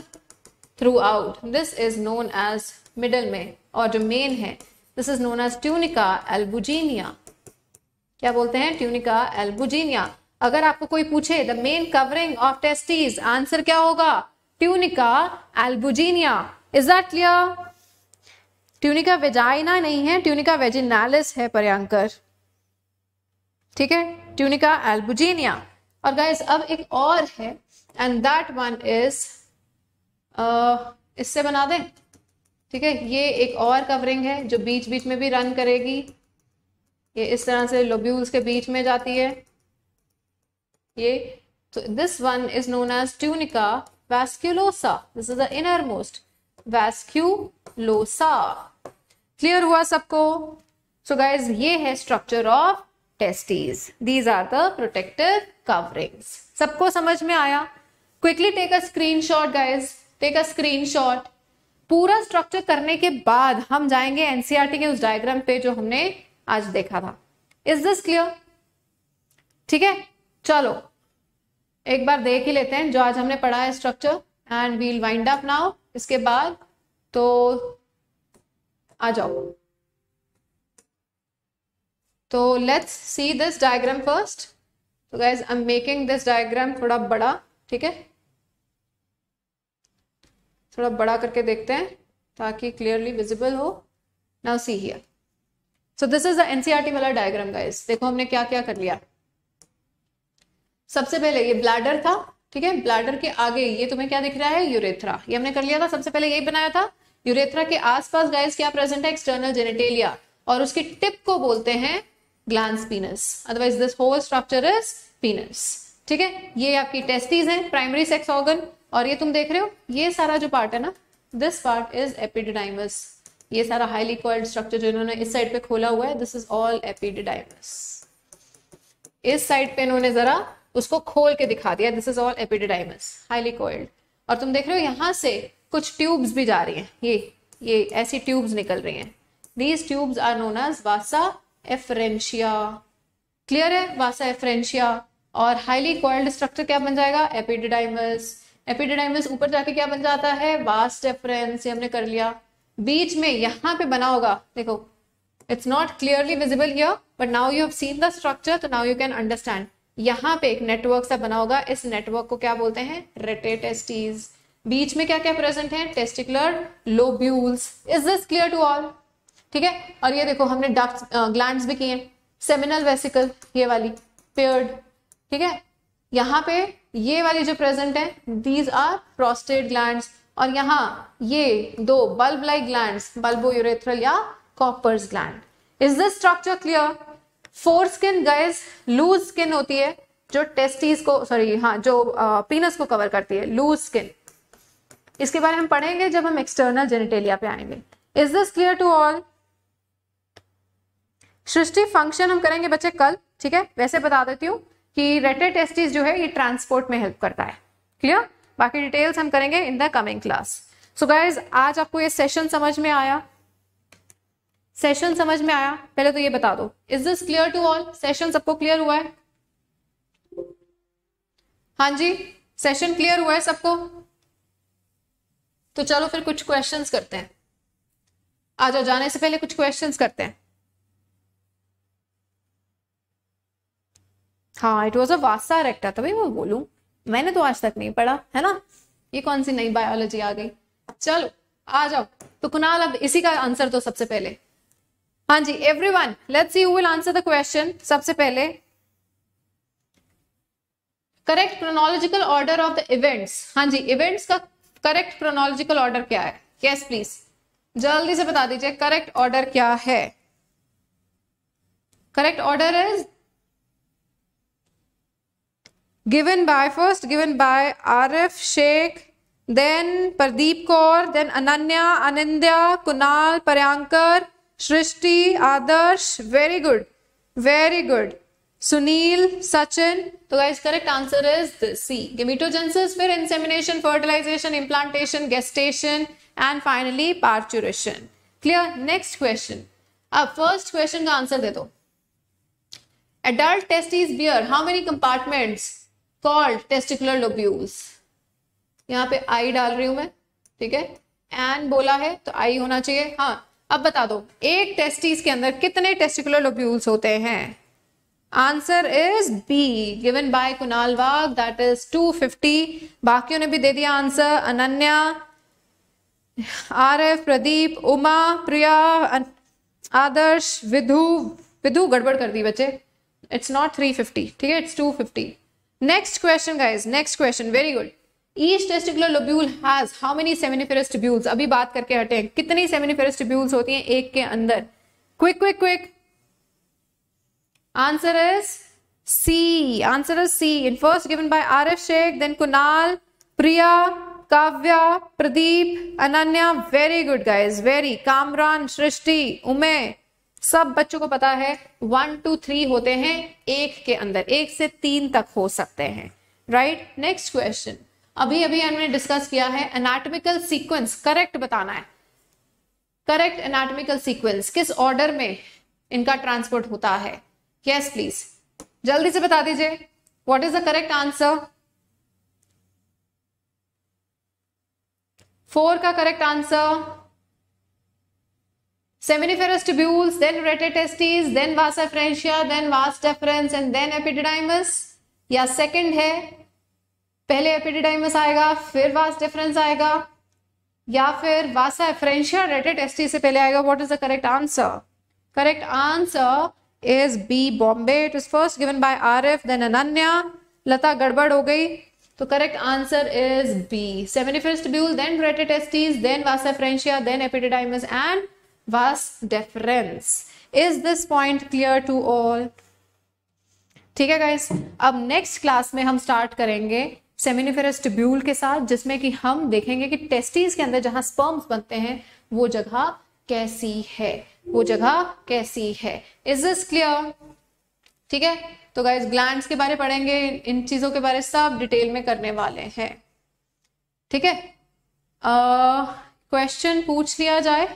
throughout this is known as middle में और जो मेन है this is known as tunica albuginea क्या बोलते हैं ट्यूनिका एल्बुजीनिया अगर आपको कोई पूछे the main covering of testes answer क्या होगा tunica albuginea is that clear tunica vagina नहीं है ट्यूनिका वेजिनालिस है पर्यांकर ठीक है ट्यूनिका एल्बुजीनिया और गाइस अब एक और है एंड दैट वन इज इससे बना दें ठीक है ये एक और कवरिंग है जो बीच बीच में भी रन करेगी ये इस तरह से लोब्यूल्स के बीच में जाती है ये तो this one is known as tunica vasculosa this is the innermost vasculosa clear हुआ सबको सो so गाइज ये है structure of testes these are the protective coverings सबको समझ में आया quickly take a screenshot guys take a screenshot पूरा structure करने के बाद हम जाएंगे एनसीआरटी e के उस डायग्राम पे जो हमने आज देखा था इज दिस क्लियर ठीक है चलो एक बार देख ही लेते हैं जो आज हमने पढ़ा है structure and we'll wind up now इसके बाद तो आ जाओ तो let's see this diagram first तो guys I am making this diagram थोड़ा बड़ा ठीक है थोड़ा बड़ा करके देखते हैं ताकि क्लियरली विजिबल हो now see here so this is the NCERT वाला डायग्राम गाइज देखो हमने क्या क्या कर लिया सबसे पहले ये ब्लैडर था ठीक है ब्लैडर के आगे ये तुम्हें क्या दिख रहा है यूरेथ्रा ये हमने कर लिया था सबसे पहले यही बनाया था यूरेथ्रा के आसपास गाइस क्या प्रेजेंट है एक्सटर्नल जेनेटेलिया और उसकी टिप को बोलते हैं gland penis otherwise this whole structure is penis ठीक है ये आपकी टेस्टीज है प्राइमरी सेक्स ऑर्गन और ये तुम देख रहे हो ये सारा जो पार्ट है ना दिस पार्ट इज एपिडिडाइमस ये सारा हाईली कॉइल्ड स्ट्रक्चर जो इन्होंने इस साइड पे खोला हुआ है दिस इज ऑल एपिडिडाइमस इस साइड पे इन्होंने जरा उसको खोल के दिखा दिया this is all epididymis highly coiled और तुम देख रहे हो यहां से कुछ ट्यूब्स भी जा रही हैं ये ये ऐसी ट्यूब्स निकल रही हैं these tubes are known as vasa efferentia clear है वासा एफरेंशिया और हाईली कॉइल्ड स्ट्रक्चर क्या बन जाएगा एपिडिडाइमस एपिडिडाइमस ऊपर जाके क्या बन जाता है वास्ट एफरेंस ये हमने कर लिया बीच में यहाँ पे बना होगा देखो it's not clearly visible here but now you have seen the structure तो नाउ यू कैन अंडरस्टैंड यहाँ पे एक नेटवर्क सा बना होगा इस नेटवर्क को क्या बोलते हैं रेटेटेस्टीज बीच में क्या क्या प्रेजेंट है testicular lobules is this clear to all ठीक है और ये देखो हमने डक्ट ग्लैंड भी किए सेमिनल वेसिकल ये वाली पेयर्ड ठीक है यहाँ पे ये वाली जो प्रेजेंट है दीज आर प्रोस्टेट ग्लैंड और यहाँ ये दो बल्ब लाइक ग्लैंड यूरेथ्रल या Cowper's gland is this structure clear foreskin गैस लूज स्किन होती है जो टेस्टीज को सॉरी हाँ जो पीनस को कवर करती है लूज स्किन इसके बारे में पढ़ेंगे जब हम एक्सटर्नल जेनिटेलिया पे आएंगे is this clear to all Srishti function हम करेंगे बच्चे कल ठीक है वैसे बता देती हूँ कि रेटेड टेस्टिस जो है ये ट्रांसपोर्ट में हेल्प करता है क्लियर बाकी डिटेल्स हम करेंगे in the coming class so guys आज आपको ये सेशन समझ में आया सेशन समझ में आया पहले तो ये बता दो is this clear to all session सबको क्लियर हुआ है हाँ जी सेशन क्लियर हुआ है सबको तो चलो फिर कुछ क्वेश्चन करते हैं आ जाओ जाने से पहले कुछ क्वेश्चन करते हैं हाँ इट वॉज अ वास्ता रेक्टा था भाई मैं बोलू मैंने तो आज तक नहीं पढ़ा है ना ये कौन सी नई बायोलॉजी आ गई चलो आ जाओ तो कुणाल अब इसी का आंसर दो सबसे पहले हाँ जी everyone let see will answer the question सबसे पहले correct chronological order of the events हाँ जी इवेंट्स का करेक्ट क्रोनोलॉजिकल ऑर्डर क्या है यस प्लीज जल्दी से बता दीजिए करेक्ट ऑर्डर क्या है correct order is given by first given by Arif Shaikh then Pradeep Kaur then Ananya Anindya Kunal Paryankar Srishti Adarsh very good very good Sunil Sachin तो guys correct answer is C gametogenesis फिर insemination fertilisation implantation gestation and finally parturition clear next question अब first question का answer दे दो adult testis bear how many compartments called testicular lobules यहाँ पे आई डाल रही हूं मैं ठीक है एन बोला है तो आई होना चाहिए हाँ अब बता दो एक टेस्टीज के अंदर कितने टेस्टिकुलर लोब्यूल्स होते हैं answer is B given by Kunal Wagh that is 250 बाकियों ने भी दे दिया आंसर अनन्या आरएफ प्रदीप उमा प्रिया आदर्श विधु विधु गड़बड़ कर दी बच्चे इट्स नॉट 350 ठीक है it's 250 next question guys next question very good each testicular lobule has how many seminiferous tubules अभी बात करके हटे हैं कितनी सेमिनिफेरस ट्यूब्यूल्स होती हैं एक के अंदर quick quick quick Answer is C. Answer is C. In first given by R.F. Sheikh, then Kunal, Priya, Kavya, Pradeep, Ananya. Very good guys. Very. Kamran, Shrishti, Umay. सब बच्चों को पता है वन टू थ्री होते हैं एक के अंदर एक से तीन तक हो सकते हैं राइट नेक्स्ट क्वेश्चन अभी अभी हमने डिस्कस किया है एनाटॉमिकल सीक्वेंस करेक्ट बताना है करेक्ट एनाटॉमिकल सीक्वेंस किस ऑर्डर में इनका ट्रांसपोर्ट होता है यस प्लीज जल्दी से बता दीजिए what is the correct answer four का correct answer seminiferous tubules, then retestes, then vas afferentia, then vas deferens and then epididymis या सेकंड है पहले एपिडिडाइमस आएगा फिर वास डिफरेंस आएगा या फिर वासा एफ्रेंशिया रेटेड एस से पहले आएगा what is the correct answer correct answer is B Bombay. It was first given by Arif, then Ananya. Lata Gadbad ho gayi. So correct answer is B. Seminiferous tubule, then retitestes, then vasa franchia, then epididymis and vas deferens. Is this point clear to all? ठीक है guys अब next class में हम start करेंगे seminiferous tubule के साथ जिसमें कि हम देखेंगे कि टेस्टीज के अंदर जहां स्पर्म्स बनते हैं वो जगह कैसी है वो जगह कैसी है इज दिस क्लियर ठीक है तो गाइज ग्लैंड के बारे पढ़ेंगे इन चीजों के बारे सब डिटेल में करने वाले हैं ठीक है क्वेश्चन पूछ लिया जाए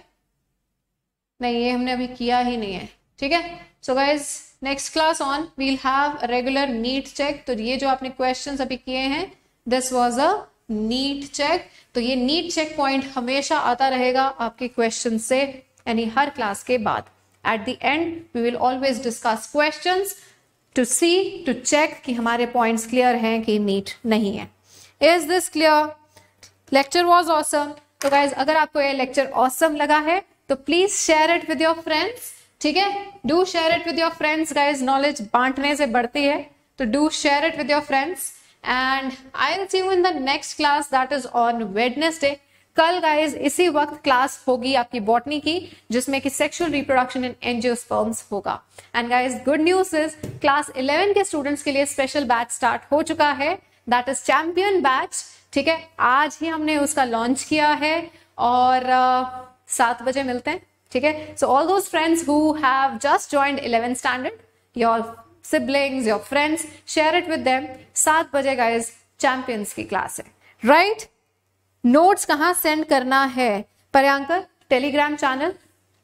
नहीं ये हमने अभी किया ही नहीं है ठीक है so guys next class on we'll have regular NEET check तो ये जो आपने क्वेश्चन अभी किए हैं this was a NEET check तो ये नीट चेक पॉइंट हमेशा आता रहेगा आपके क्वेश्चन से यानी हर क्लास के बाद at the end we will always discuss question to see to check कि हमारे पॉइंट्स क्लियर हैं कि नीट नहीं है is this clear lecture was awesome तो गाइज अगर आपको ये लेक्चर ऑसम लगा है तो please share it with your friends ठीक है do share it with your friends guys knowledge बांटने से बढ़ती है तो do share it with your friends and I'll C in the next class that is on on day कल guys इसी वक्त क्लास होगी आपकी बॉटनी की जिसमें कि सेक्सुअल रिप्रोडक्शन इन एनजियोस्पर्म्स होगा and guys good news is class 11 के स्टूडेंट्स के लिए स्पेशल बैच स्टार्ट हो चुका है दैट इज चैंपियन बैच ठीक है आज ही हमने उसका लॉन्च किया है और सात बजे मिलते हैं ठीक है so all those friends who have just joined eleventh standard your siblings your friends share it with them सात बजे गाइज चैंपियंस की क्लास है राइट right? नोट्स कहाँ सेंड करना है Paryankar Telegram channel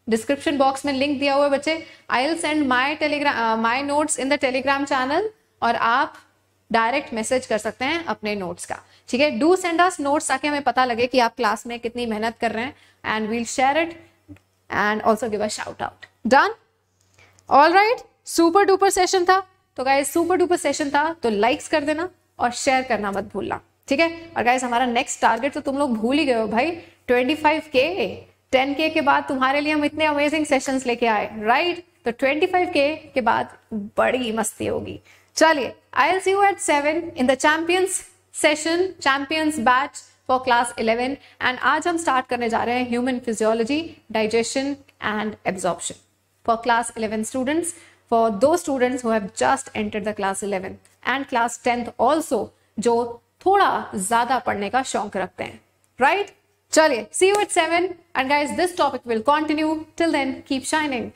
description box में लिंक दिया हुआ है बच्चे I will send my Telegram my notes in the Telegram channel और आप डायरेक्ट मैसेज कर सकते हैं अपने नोट्स का ठीक है डू सेंड अस नोट्स ताकि हमें पता लगे कि आप क्लास में कितनी मेहनत कर रहे हैं and we'll share it and also give a shout out done all right super duper session था तो क्या सुपर डुपर सेशन था तो लाइक्स कर देना और शेयर करना मत भूलना ठीक है और गाइस हमारा नेक्स्ट टारगेट तो तुम लोग भूल ही गए हो भाई ट्वेंटी फाइव के टेन के के बाद तुम्हारे लिए हम इतने अमेजिंग सेशंस लेके आए राइट तो ट्वेंटी फाइव के के बाद बड़ी मस्ती होगी चलिए I'll see you at seven in the champions session champions batch for class eleven and आज हम स्टार्ट करने जा रहे हैं human physiology digestion and absorption for class eleven students for those students who have just enter the class eleven and class tenth also जो थोड़ा ज्यादा पढ़ने का शौक रखते हैं राइट चलिए see you at seven and guys this topic will continue till then keep shining